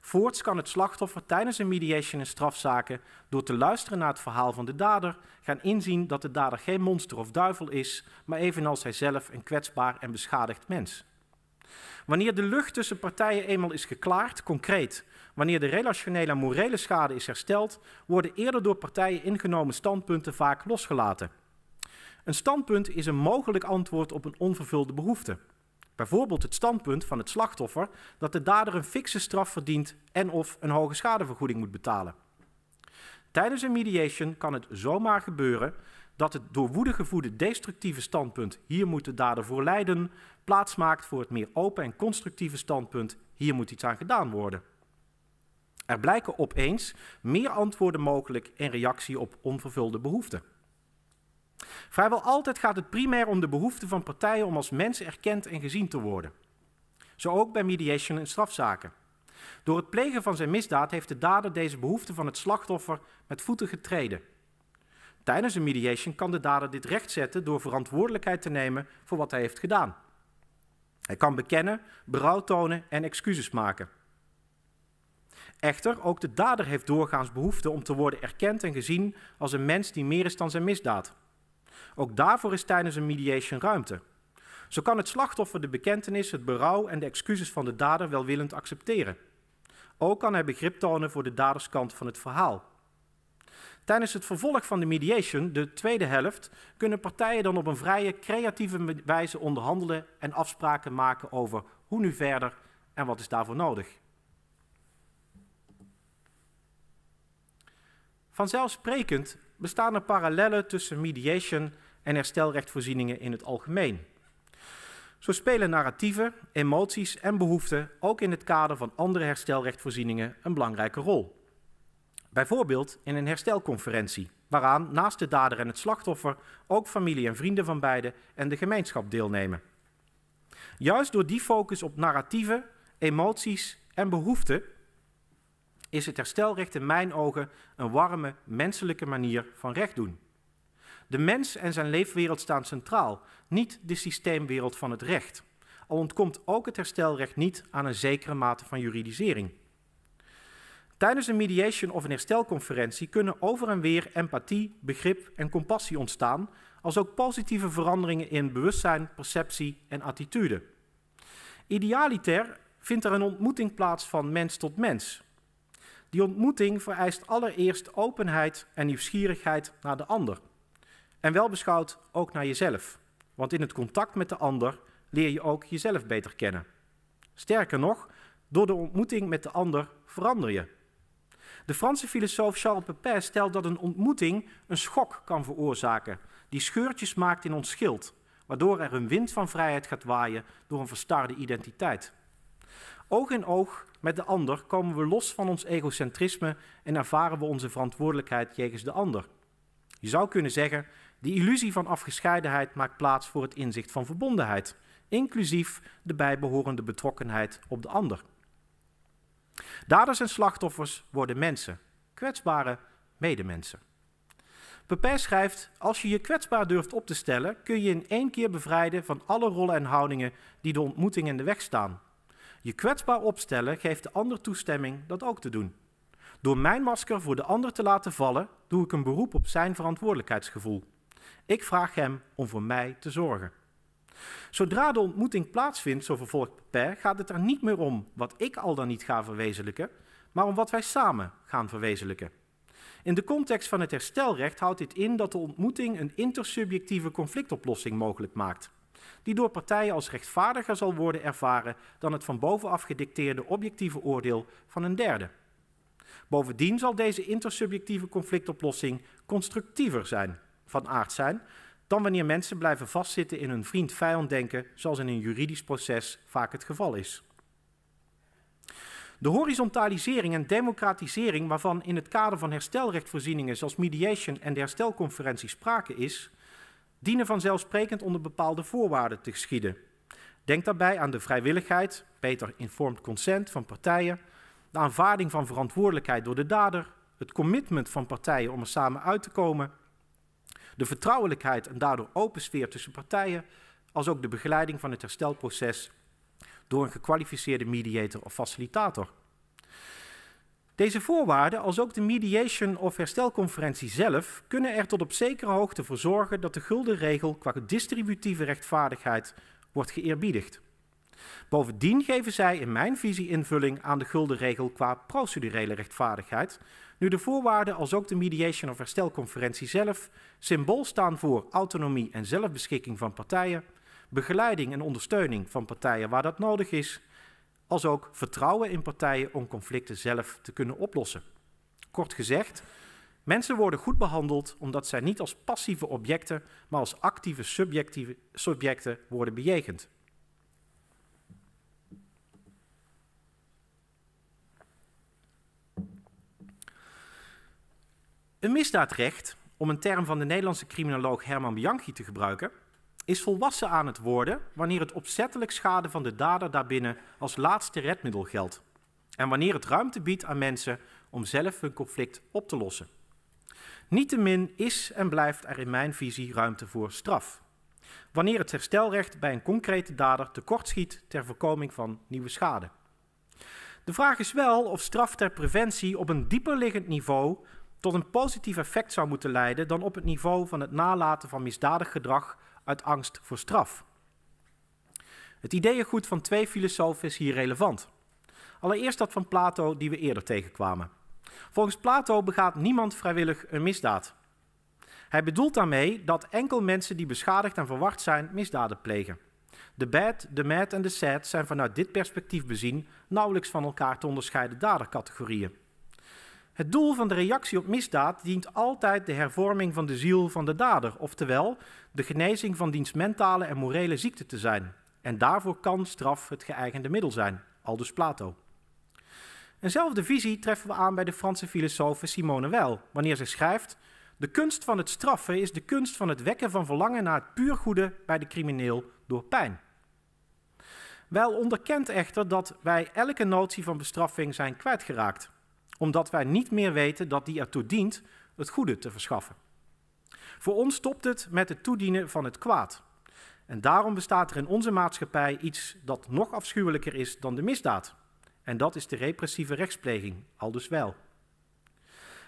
Voorts kan het slachtoffer tijdens een mediation in strafzaken door te luisteren naar het verhaal van de dader gaan inzien dat de dader geen monster of duivel is, maar evenals hij zelf een kwetsbaar en beschadigd mens. Wanneer de lucht tussen partijen eenmaal is geklaard, concreet, wanneer de relationele en morele schade is hersteld, worden eerder door partijen ingenomen standpunten vaak losgelaten. Een standpunt is een mogelijk antwoord op een onvervulde behoefte. Bijvoorbeeld het standpunt van het slachtoffer dat de dader een fixe straf verdient en of een hoge schadevergoeding moet betalen. Tijdens een mediation kan het zomaar gebeuren dat het door woede gevoede destructieve standpunt hier moet de dader voor lijden plaatsmaakt voor het meer open en constructieve standpunt hier moet iets aan gedaan worden. Er blijken opeens meer antwoorden mogelijk in reactie op onvervulde behoeften. Vrijwel altijd gaat het primair om de behoefte van partijen om als mens erkend en gezien te worden. Zo ook bij mediation en strafzaken. Door het plegen van zijn misdaad heeft de dader deze behoefte van het slachtoffer met voeten getreden. Tijdens een mediation kan de dader dit rechtzetten door verantwoordelijkheid te nemen voor wat hij heeft gedaan. Hij kan bekennen, berouw tonen en excuses maken. Echter, ook de dader heeft doorgaans behoefte om te worden erkend en gezien als een mens die meer is dan zijn misdaad. Ook daarvoor is tijdens een mediation ruimte. Zo kan het slachtoffer de bekentenis, het berouw en de excuses van de dader welwillend accepteren. Ook kan hij begrip tonen voor de daderskant van het verhaal. Tijdens het vervolg van de mediation, de tweede helft, kunnen partijen dan op een vrije, creatieve wijze onderhandelen en afspraken maken over hoe nu verder en wat is daarvoor nodig. Vanzelfsprekend bestaan er parallellen tussen mediation en herstelrechtvoorzieningen in het algemeen. Zo spelen narratieven, emoties en behoeften ook in het kader van andere herstelrechtvoorzieningen een belangrijke rol. Bijvoorbeeld in een herstelconferentie, waaraan naast de dader en het slachtoffer ook familie en vrienden van beide en de gemeenschap deelnemen. Juist door die focus op narratieven, emoties en behoeften is het herstelrecht in mijn ogen een warme, menselijke manier van recht doen. De mens en zijn leefwereld staan centraal, niet de systeemwereld van het recht. Al ontkomt ook het herstelrecht niet aan een zekere mate van juridisering. Tijdens een mediation of een herstelconferentie kunnen over en weer empathie, begrip en compassie ontstaan, als ook positieve veranderingen in bewustzijn, perceptie en attitude. Idealiter vindt er een ontmoeting plaats van mens tot mens, die ontmoeting vereist allereerst openheid en nieuwsgierigheid naar de ander. En wel beschouwd ook naar jezelf. Want in het contact met de ander leer je ook jezelf beter kennen. Sterker nog, door de ontmoeting met de ander verander je. De Franse filosoof Charles Pepin stelt dat een ontmoeting een schok kan veroorzaken, die scheurtjes maakt in ons schild, waardoor er een wind van vrijheid gaat waaien door een verstarde identiteit. Oog in oog met de ander komen we los van ons egocentrisme en ervaren we onze verantwoordelijkheid jegens de ander. Je zou kunnen zeggen, die illusie van afgescheidenheid maakt plaats voor het inzicht van verbondenheid, inclusief de bijbehorende betrokkenheid op de ander. Daders en slachtoffers worden mensen, kwetsbare medemensen. Pepijn schrijft: Als je je kwetsbaar durft op te stellen, kun je in één keer bevrijden van alle rollen en houdingen die de ontmoeting in de weg staan. Je kwetsbaar opstellen geeft de ander toestemming dat ook te doen. Door mijn masker voor de ander te laten vallen, doe ik een beroep op zijn verantwoordelijkheidsgevoel. Ik vraag hem om voor mij te zorgen. Zodra de ontmoeting plaatsvindt, zo vervolgt Per, gaat het er niet meer om wat ik al dan niet ga verwezenlijken, maar om wat wij samen gaan verwezenlijken. In de context van het herstelrecht houdt dit in dat de ontmoeting een intersubjectieve conflictoplossing mogelijk maakt die door partijen als rechtvaardiger zal worden ervaren dan het van bovenaf gedicteerde objectieve oordeel van een derde. Bovendien zal deze intersubjectieve conflictoplossing constructiever zijn, van aard zijn, dan wanneer mensen blijven vastzitten in hun vriend-vijand denken, zoals in een juridisch proces vaak het geval is. De horizontalisering en democratisering waarvan in het kader van herstelrechtvoorzieningen zoals mediation en de herstelconferentie sprake is, dienen vanzelfsprekend onder bepaalde voorwaarden te geschieden. Denk daarbij aan de vrijwilligheid, beter informed consent van partijen, de aanvaarding van verantwoordelijkheid door de dader, het commitment van partijen om er samen uit te komen, de vertrouwelijkheid en daardoor open sfeer tussen partijen, als ook de begeleiding van het herstelproces door een gekwalificeerde mediator of facilitator. Deze voorwaarden, als ook de mediation of herstelconferentie zelf, kunnen er tot op zekere hoogte voor zorgen dat de regel qua distributieve rechtvaardigheid wordt geëerbiedigd. Bovendien geven zij in mijn visie invulling aan de regel qua procedurele rechtvaardigheid, nu de voorwaarden als ook de mediation of herstelconferentie zelf symbool staan voor autonomie en zelfbeschikking van partijen, begeleiding en ondersteuning van partijen waar dat nodig is als ook vertrouwen in partijen om conflicten zelf te kunnen oplossen. Kort gezegd, mensen worden goed behandeld omdat zij niet als passieve objecten, maar als actieve subjectieve subjecten worden bejegend. Een misdaadrecht, om een term van de Nederlandse criminoloog Herman Bianchi te gebruiken, is volwassen aan het worden wanneer het opzettelijk schade van de dader daarbinnen als laatste redmiddel geldt en wanneer het ruimte biedt aan mensen om zelf hun conflict op te lossen. Niettemin is en blijft er in mijn visie ruimte voor straf. Wanneer het herstelrecht bij een concrete dader tekortschiet ter voorkoming van nieuwe schade. De vraag is wel of straf ter preventie op een dieperliggend niveau tot een positief effect zou moeten leiden dan op het niveau van het nalaten van misdadig gedrag uit angst voor straf. Het ideeëngoed van twee filosofen is hier relevant. Allereerst dat van Plato, die we eerder tegenkwamen. Volgens Plato begaat niemand vrijwillig een misdaad. Hij bedoelt daarmee dat enkel mensen die beschadigd en verward zijn, misdaden plegen. De bad, de mad en de sad zijn vanuit dit perspectief bezien nauwelijks van elkaar te onderscheiden dadercategorieën. Het doel van de reactie op misdaad dient altijd de hervorming van de ziel van de dader, oftewel de genezing van diens mentale en morele ziekte te zijn. En daarvoor kan straf het geëigende middel zijn, aldus Plato. Eenzelfde visie treffen we aan bij de Franse filosoof Simone Weil, wanneer ze schrijft: De kunst van het straffen is de kunst van het wekken van verlangen naar het puur goede bij de crimineel door pijn. Weil onderkent echter dat wij elke notie van bestraffing zijn kwijtgeraakt omdat wij niet meer weten dat die ertoe dient het goede te verschaffen. Voor ons stopt het met het toedienen van het kwaad. En daarom bestaat er in onze maatschappij iets dat nog afschuwelijker is dan de misdaad. En dat is de repressieve rechtspleging, al dus wel.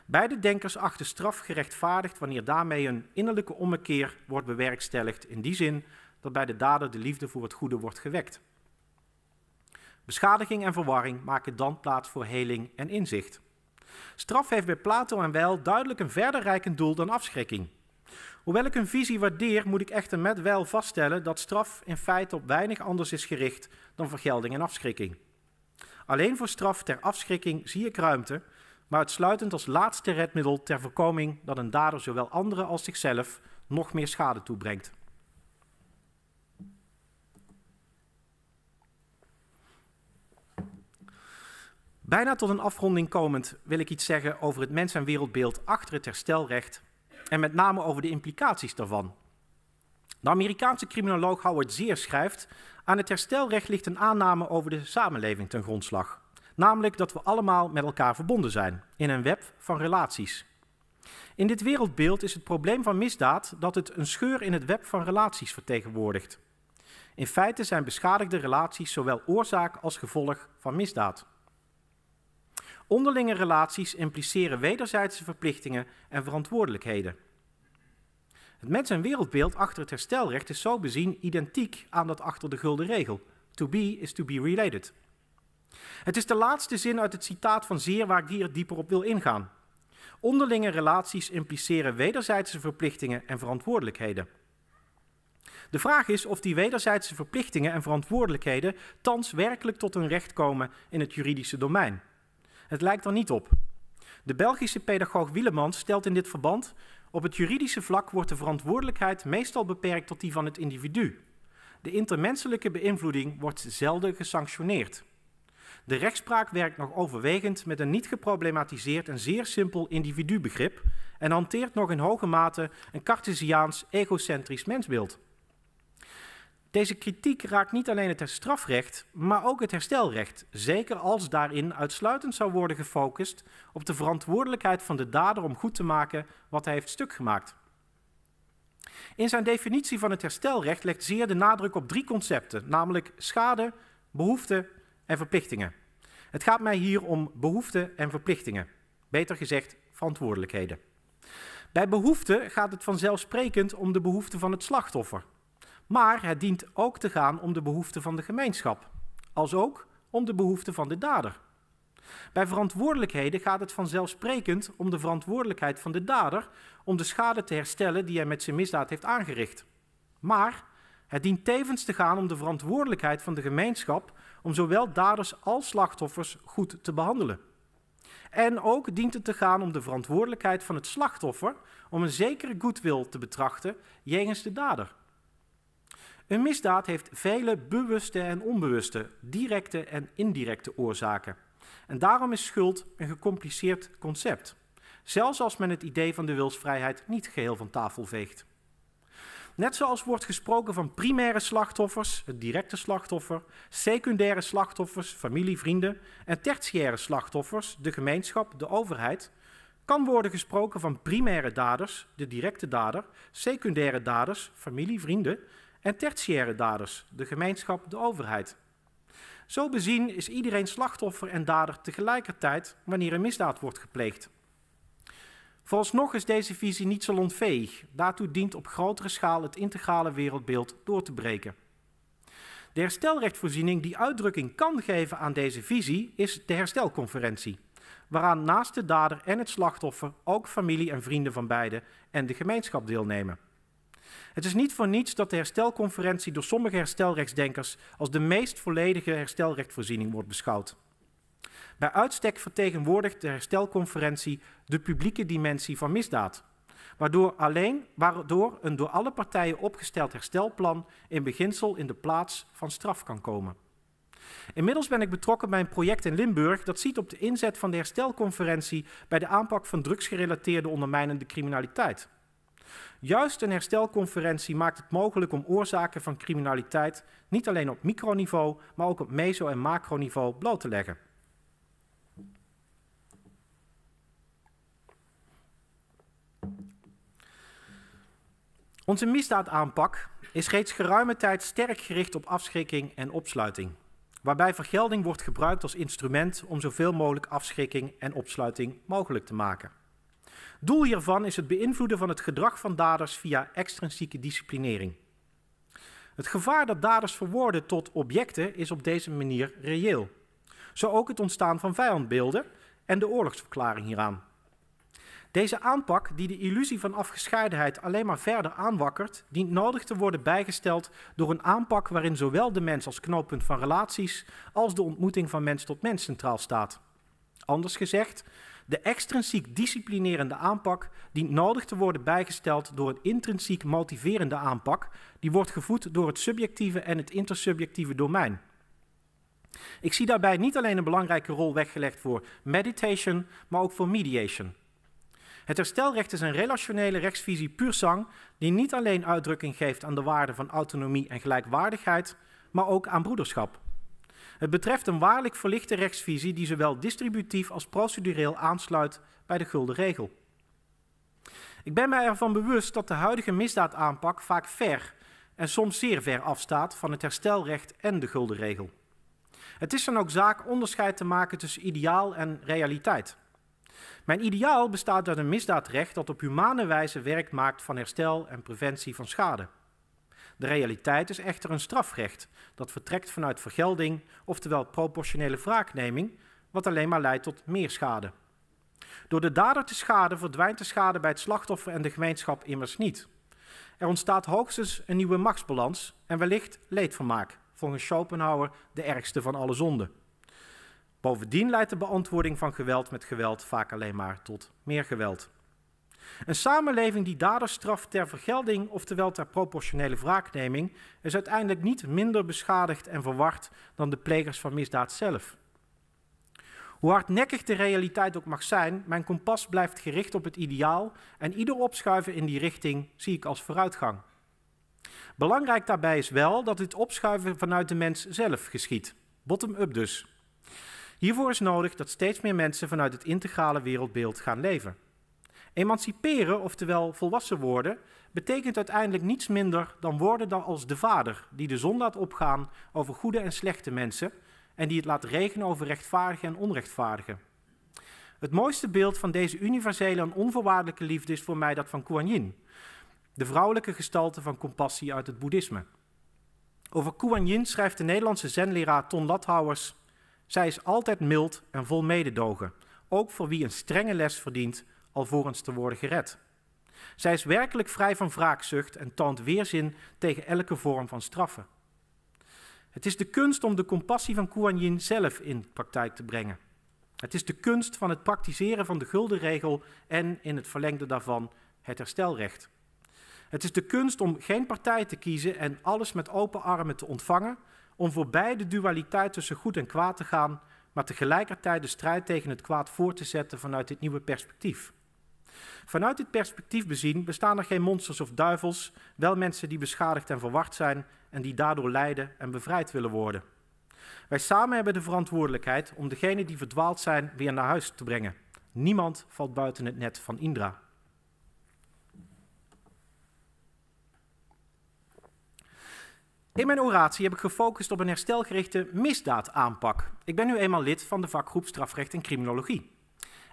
Beide denkers achten straf gerechtvaardigd wanneer daarmee een innerlijke ommekeer wordt bewerkstelligd, in die zin dat bij de dader de liefde voor het goede wordt gewekt. Beschadiging en verwarring maken dan plaats voor heling en inzicht. Straf heeft bij Plato en Wel duidelijk een verder doel dan afschrikking. Hoewel ik een visie waardeer, moet ik echter met Wel vaststellen dat straf in feite op weinig anders is gericht dan vergelding en afschrikking. Alleen voor straf ter afschrikking zie ik ruimte, maar uitsluitend als laatste redmiddel ter voorkoming dat een dader zowel anderen als zichzelf nog meer schade toebrengt. Bijna tot een afronding komend wil ik iets zeggen over het mens- en wereldbeeld achter het herstelrecht en met name over de implicaties daarvan. De Amerikaanse criminoloog Howard Zeer schrijft: Aan het herstelrecht ligt een aanname over de samenleving ten grondslag. Namelijk dat we allemaal met elkaar verbonden zijn in een web van relaties. In dit wereldbeeld is het probleem van misdaad dat het een scheur in het web van relaties vertegenwoordigt. In feite zijn beschadigde relaties zowel oorzaak als gevolg van misdaad. Onderlinge relaties impliceren wederzijdse verplichtingen en verantwoordelijkheden. Het mens- en wereldbeeld achter het herstelrecht is zo bezien identiek aan dat achter de gulden regel. To be is to be related. Het is de laatste zin uit het citaat van Zeer waar ik hier dieper op wil ingaan. Onderlinge relaties impliceren wederzijdse verplichtingen en verantwoordelijkheden. De vraag is of die wederzijdse verplichtingen en verantwoordelijkheden thans werkelijk tot hun recht komen in het juridische domein. Het lijkt er niet op. De Belgische pedagoog Wielemans stelt in dit verband: op het juridische vlak wordt de verantwoordelijkheid meestal beperkt tot die van het individu. De intermenselijke beïnvloeding wordt zelden gesanctioneerd. De rechtspraak werkt nog overwegend met een niet geproblematiseerd en zeer simpel individubegrip en hanteert nog in hoge mate een Cartesiaans egocentrisch mensbeeld. Deze kritiek raakt niet alleen het strafrecht, maar ook het herstelrecht, zeker als daarin uitsluitend zou worden gefocust op de verantwoordelijkheid van de dader om goed te maken wat hij heeft stuk gemaakt. In zijn definitie van het herstelrecht legt Zeer de nadruk op drie concepten, namelijk schade, behoeften en verplichtingen. Het gaat mij hier om behoeften en verplichtingen, beter gezegd verantwoordelijkheden. Bij behoeften gaat het vanzelfsprekend om de behoeften van het slachtoffer, maar het dient ook te gaan om de behoeften van de gemeenschap, als ook om de behoeften van de dader. Bij verantwoordelijkheden gaat het vanzelfsprekend om de verantwoordelijkheid van de dader om de schade te herstellen die hij met zijn misdaad heeft aangericht. Maar het dient tevens te gaan om de verantwoordelijkheid van de gemeenschap om zowel daders als slachtoffers goed te behandelen. En ook dient het te gaan om de verantwoordelijkheid van het slachtoffer om een zekere goodwill te betrachten jegens de dader. Een misdaad heeft vele bewuste en onbewuste, directe en indirecte oorzaken. En daarom is schuld een gecompliceerd concept, zelfs als men het idee van de wilsvrijheid niet geheel van tafel veegt. Net zoals wordt gesproken van primaire slachtoffers, het directe slachtoffer, secundaire slachtoffers, familie, vrienden, en tertiaire slachtoffers, de gemeenschap, de overheid, kan worden gesproken van primaire daders, de directe dader, secundaire daders, familie, vrienden, en tertiaire daders, de gemeenschap, de overheid. Zo bezien is iedereen slachtoffer en dader tegelijkertijd wanneer een misdaad wordt gepleegd. nog is deze visie niet salonveeg. Daartoe dient op grotere schaal het integrale wereldbeeld door te breken. De herstelrechtvoorziening die uitdrukking kan geven aan deze visie is de herstelconferentie, waaraan naast de dader en het slachtoffer ook familie en vrienden van beide en de gemeenschap deelnemen. Het is niet voor niets dat de herstelconferentie door sommige herstelrechtsdenkers als de meest volledige herstelrechtvoorziening wordt beschouwd. Bij uitstek vertegenwoordigt de herstelconferentie de publieke dimensie van misdaad, waardoor, alleen, waardoor een door alle partijen opgesteld herstelplan in beginsel in de plaats van straf kan komen. Inmiddels ben ik betrokken bij een project in Limburg dat ziet op de inzet van de herstelconferentie bij de aanpak van drugsgerelateerde ondermijnende criminaliteit. Juist een herstelconferentie maakt het mogelijk om oorzaken van criminaliteit niet alleen op microniveau, maar ook op meso- en macroniveau bloot te leggen. Onze misdaadaanpak is reeds geruime tijd sterk gericht op afschrikking en opsluiting, waarbij vergelding wordt gebruikt als instrument om zoveel mogelijk afschrikking en opsluiting mogelijk te maken. Doel hiervan is het beïnvloeden van het gedrag van daders via extrinsieke disciplinering. Het gevaar dat daders verwoorden tot objecten is op deze manier reëel. Zo ook het ontstaan van vijandbeelden en de oorlogsverklaring hieraan. Deze aanpak, die de illusie van afgescheidenheid alleen maar verder aanwakkert, dient nodig te worden bijgesteld door een aanpak waarin zowel de mens als knooppunt van relaties als de ontmoeting van mens tot mens centraal staat. Anders gezegd, de extrinsiek disciplinerende aanpak dient nodig te worden bijgesteld door een intrinsiek motiverende aanpak, die wordt gevoed door het subjectieve en het intersubjectieve domein. Ik zie daarbij niet alleen een belangrijke rol weggelegd voor meditation, maar ook voor mediation. Het herstelrecht is een relationele rechtsvisie puur sang, die niet alleen uitdrukking geeft aan de waarden van autonomie en gelijkwaardigheid, maar ook aan broederschap. Het betreft een waarlijk verlichte rechtsvisie die zowel distributief als procedureel aansluit bij de gulden regel. Ik ben mij ervan bewust dat de huidige misdaadaanpak vaak ver en soms zeer ver afstaat van het herstelrecht en de gulden regel. Het is dan ook zaak onderscheid te maken tussen ideaal en realiteit. Mijn ideaal bestaat uit een misdaadrecht dat op humane wijze werk maakt van herstel en preventie van schade. De realiteit is echter een strafrecht dat vertrekt vanuit vergelding, oftewel proportionele wraakneming, wat alleen maar leidt tot meer schade. Door de dader te schaden verdwijnt de schade bij het slachtoffer en de gemeenschap immers niet. Er ontstaat hoogstens een nieuwe machtsbalans en wellicht leedvermaak, volgens Schopenhauer de ergste van alle zonden. Bovendien leidt de beantwoording van geweld met geweld vaak alleen maar tot meer geweld. Een samenleving die daders straft ter vergelding, oftewel ter proportionele wraakneming, is uiteindelijk niet minder beschadigd en verward dan de plegers van misdaad zelf. Hoe hardnekkig de realiteit ook mag zijn, mijn kompas blijft gericht op het ideaal en ieder opschuiven in die richting zie ik als vooruitgang. Belangrijk daarbij is wel dat dit opschuiven vanuit de mens zelf geschiet. Bottom-up dus. Hiervoor is nodig dat steeds meer mensen vanuit het integrale wereldbeeld gaan leven. Emanciperen, oftewel volwassen worden, betekent uiteindelijk niets minder dan worden dan als de Vader, die de zon laat opgaan over goede en slechte mensen en die het laat regenen over rechtvaardigen en onrechtvaardigen. Het mooiste beeld van deze universele en onvoorwaardelijke liefde is voor mij dat van Kuan Yin, de vrouwelijke gestalte van compassie uit het boeddhisme. Over Kuan Yin schrijft de Nederlandse zenleraar Ton Lathouwers: Zij is altijd mild en vol mededogen, ook voor wie een strenge les verdient alvorens te worden gered. Zij is werkelijk vrij van wraakzucht en toont weerzin tegen elke vorm van straffen. Het is de kunst om de compassie van Kuan Yin zelf in praktijk te brengen. Het is de kunst van het praktiseren van de gulden regel en in het verlengde daarvan het herstelrecht. Het is de kunst om geen partij te kiezen en alles met open armen te ontvangen, om voorbij de dualiteit tussen goed en kwaad te gaan, maar tegelijkertijd de strijd tegen het kwaad voor te zetten vanuit dit nieuwe perspectief. Vanuit dit perspectief bezien bestaan er geen monsters of duivels, wel mensen die beschadigd en verward zijn en die daardoor lijden en bevrijd willen worden. Wij samen hebben de verantwoordelijkheid om degenen die verdwaald zijn weer naar huis te brengen. Niemand valt buiten het net van Indra. In mijn oratie heb ik gefocust op een herstelgerichte misdaadaanpak. Ik ben nu eenmaal lid van de vakgroep strafrecht en criminologie.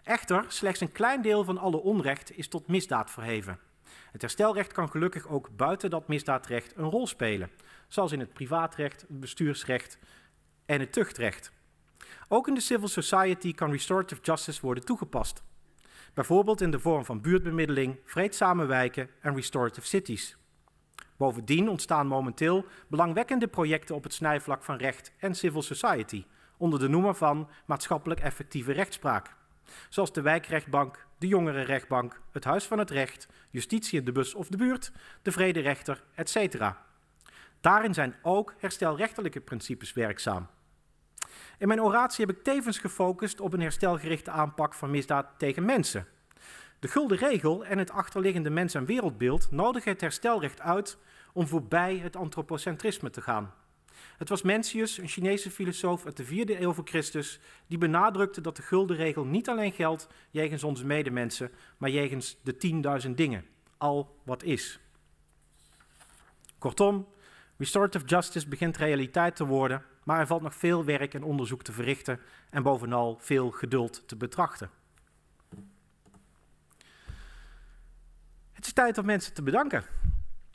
Echter, slechts een klein deel van alle onrecht is tot misdaad verheven. Het herstelrecht kan gelukkig ook buiten dat misdaadrecht een rol spelen, zoals in het privaatrecht, het bestuursrecht en het tuchtrecht. Ook in de civil society kan restorative justice worden toegepast. Bijvoorbeeld in de vorm van buurtbemiddeling, vreedzame wijken en restorative cities. Bovendien ontstaan momenteel belangwekkende projecten op het snijvlak van recht en civil society, onder de noemer van maatschappelijk effectieve rechtspraak. Zoals de wijkrechtbank, de jongerenrechtbank, het Huis van het Recht, justitie in de bus of de buurt, de vrederechter, etc. Daarin zijn ook herstelrechtelijke principes werkzaam. In mijn oratie heb ik tevens gefocust op een herstelgerichte aanpak van misdaad tegen mensen. De gulden regel en het achterliggende mens- en wereldbeeld nodigen het herstelrecht uit om voorbij het antropocentrisme te gaan. Het was Mencius, een Chinese filosoof uit de 4e eeuw voor Christus, die benadrukte dat de guldenregel niet alleen geldt jegens onze medemensen, maar jegens de 10.000 dingen, al wat is. Kortom, restorative justice begint realiteit te worden, maar er valt nog veel werk en onderzoek te verrichten en bovenal veel geduld te betrachten. Het is tijd om mensen te bedanken.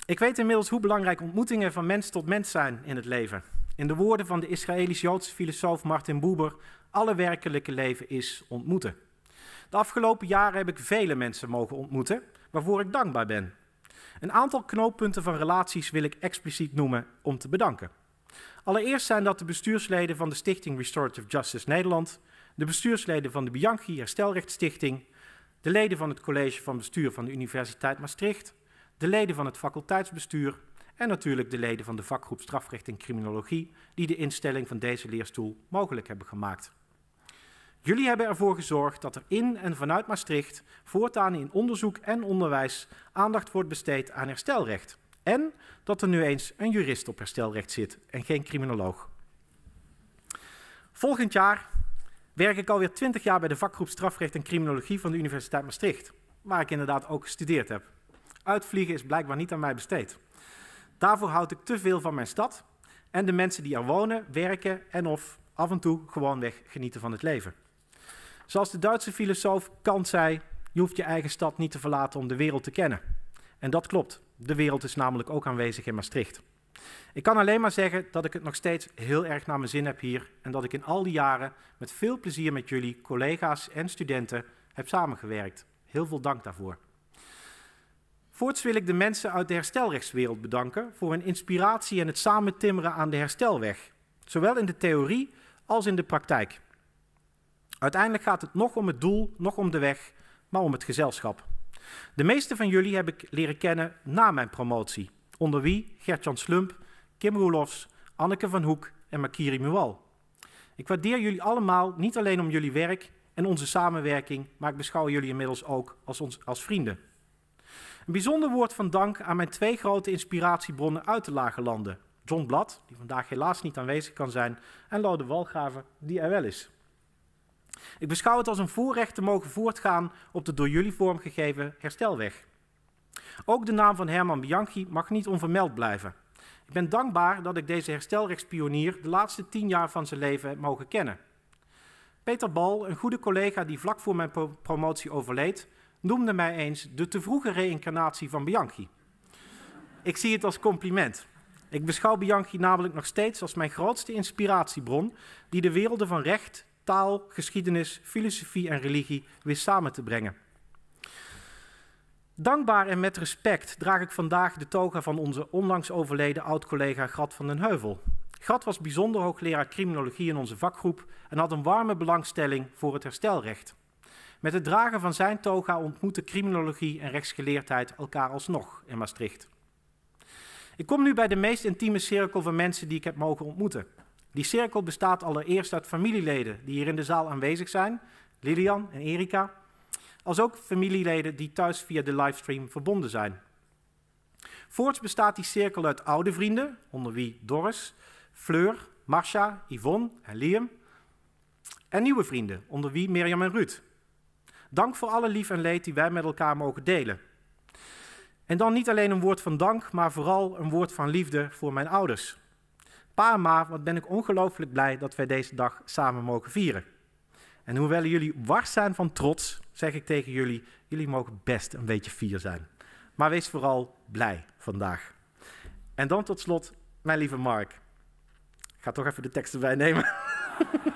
Ik weet inmiddels hoe belangrijk ontmoetingen van mens tot mens zijn in het leven. In de woorden van de Israëlisch-Joodse filosoof Martin Buber, alle werkelijke leven is ontmoeten. De afgelopen jaren heb ik vele mensen mogen ontmoeten, waarvoor ik dankbaar ben. Een aantal knooppunten van relaties wil ik expliciet noemen om te bedanken. Allereerst zijn dat de bestuursleden van de Stichting Restorative Justice Nederland, de bestuursleden van de Bianchi Herstelrechtstichting, de leden van het college van bestuur van de Universiteit Maastricht, de leden van het faculteitsbestuur en natuurlijk de leden van de vakgroep Strafrecht en Criminologie, die de instelling van deze leerstoel mogelijk hebben gemaakt. Jullie hebben ervoor gezorgd dat er in en vanuit Maastricht voortaan in onderzoek en onderwijs aandacht wordt besteed aan herstelrecht. En dat er nu eens een jurist op herstelrecht zit en geen criminoloog. Volgend jaar werk ik alweer 20 jaar bij de vakgroep Strafrecht en Criminologie van de Universiteit Maastricht, waar ik inderdaad ook gestudeerd heb. Uitvliegen is blijkbaar niet aan mij besteed. Daarvoor houd ik te veel van mijn stad en de mensen die er wonen, werken en of af en toe gewoon weg genieten van het leven. Zoals de Duitse filosoof Kant zei, je hoeft je eigen stad niet te verlaten om de wereld te kennen. En dat klopt. De wereld is namelijk ook aanwezig in Maastricht. Ik kan alleen maar zeggen dat ik het nog steeds heel erg naar mijn zin heb hier en dat ik in al die jaren met veel plezier met jullie, collega's en studenten heb samengewerkt. Heel veel dank daarvoor. Voorts wil ik de mensen uit de herstelrechtswereld bedanken voor hun inspiratie en het samen timmeren aan de herstelweg, zowel in de theorie als in de praktijk. Uiteindelijk gaat het nog om het doel, nog om de weg, maar om het gezelschap. De meeste van jullie heb ik leren kennen na mijn promotie, onder wie Gertjan Slump, Kim Roelofs, Anneke van Hoek en Makiri Mual. Ik waardeer jullie allemaal niet alleen om jullie werk en onze samenwerking, maar ik beschouw jullie inmiddels ook als, ons, als vrienden. Een bijzonder woord van dank aan mijn twee grote inspiratiebronnen uit de Lage Landen. John Blad, die vandaag helaas niet aanwezig kan zijn, en Lode Walgraven, die er wel is. Ik beschouw het als een voorrecht te mogen voortgaan op de door jullie vormgegeven herstelweg. Ook de naam van Herman Bianchi mag niet onvermeld blijven. Ik ben dankbaar dat ik deze herstelrechtspionier de laatste tien jaar van zijn leven heb mogen kennen. Peter Bal, een goede collega die vlak voor mijn promotie overleed, noemde mij eens de te vroege reïncarnatie van Bianchi. Ik zie het als compliment. Ik beschouw Bianchi namelijk nog steeds als mijn grootste inspiratiebron, die de werelden van recht, taal, geschiedenis, filosofie en religie weer samen te brengen. Dankbaar en met respect draag ik vandaag de toga van onze onlangs overleden oud-collega Grat van den Heuvel. Grat was bijzonder hoogleraar criminologie in onze vakgroep en had een warme belangstelling voor het herstelrecht. Met het dragen van zijn toga ontmoeten criminologie en rechtsgeleerdheid elkaar alsnog in Maastricht. Ik kom nu bij de meest intieme cirkel van mensen die ik heb mogen ontmoeten. Die cirkel bestaat allereerst uit familieleden die hier in de zaal aanwezig zijn, Lilian en Erika, als ook familieleden die thuis via de livestream verbonden zijn. Voorts bestaat die cirkel uit oude vrienden, onder wie Doris, Fleur, Marcia, Yvonne en Liam, en nieuwe vrienden, onder wie Mirjam en Ruud. Dank voor alle lief en leed die wij met elkaar mogen delen. En dan niet alleen een woord van dank, maar vooral een woord van liefde voor mijn ouders. Pa en ma, wat ben ik ongelooflijk blij dat wij deze dag samen mogen vieren. En hoewel jullie wars zijn van trots, zeg ik tegen jullie, jullie mogen best een beetje fier zijn. Maar wees vooral blij vandaag. En dan tot slot, mijn lieve Mark. Ik ga toch even de teksten bijnemen.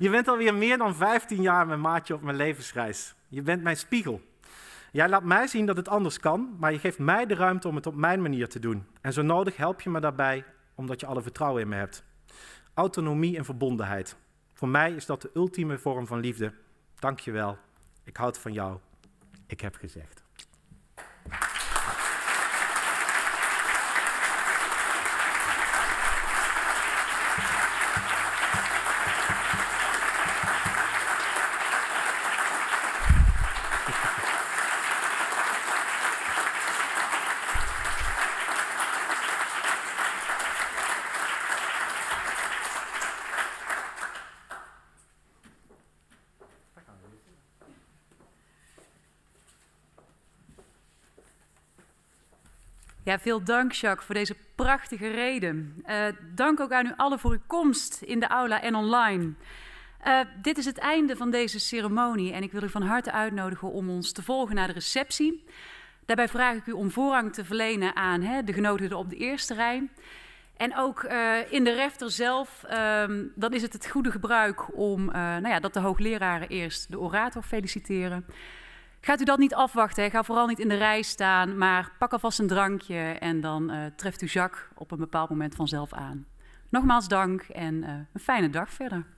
Je bent alweer meer dan 15 jaar mijn maatje op mijn levensreis. Je bent mijn spiegel. Jij laat mij zien dat het anders kan, maar je geeft mij de ruimte om het op mijn manier te doen. En zo nodig help je me daarbij, omdat je alle vertrouwen in me hebt. Autonomie en verbondenheid. Voor mij is dat de ultieme vorm van liefde. Dank je wel. Ik houd van jou. Ik heb gezegd. Ja, veel dank Jacques voor deze prachtige reden. Eh, dank ook aan u allen voor uw komst in de aula en online. Eh, dit is het einde van deze ceremonie en ik wil u van harte uitnodigen om ons te volgen naar de receptie. Daarbij vraag ik u om voorrang te verlenen aan hè, de genodigden op de eerste rij. En ook eh, in de refter zelf, ehm, dan is het het goede gebruik om nou ja, dat de hoogleraren eerst de orator feliciteren. Gaat u dat niet afwachten, ga vooral niet in de rij staan, maar pak alvast een drankje en dan eh, treft u Jacques op een bepaald moment vanzelf aan. Nogmaals dank en eh, een fijne dag verder.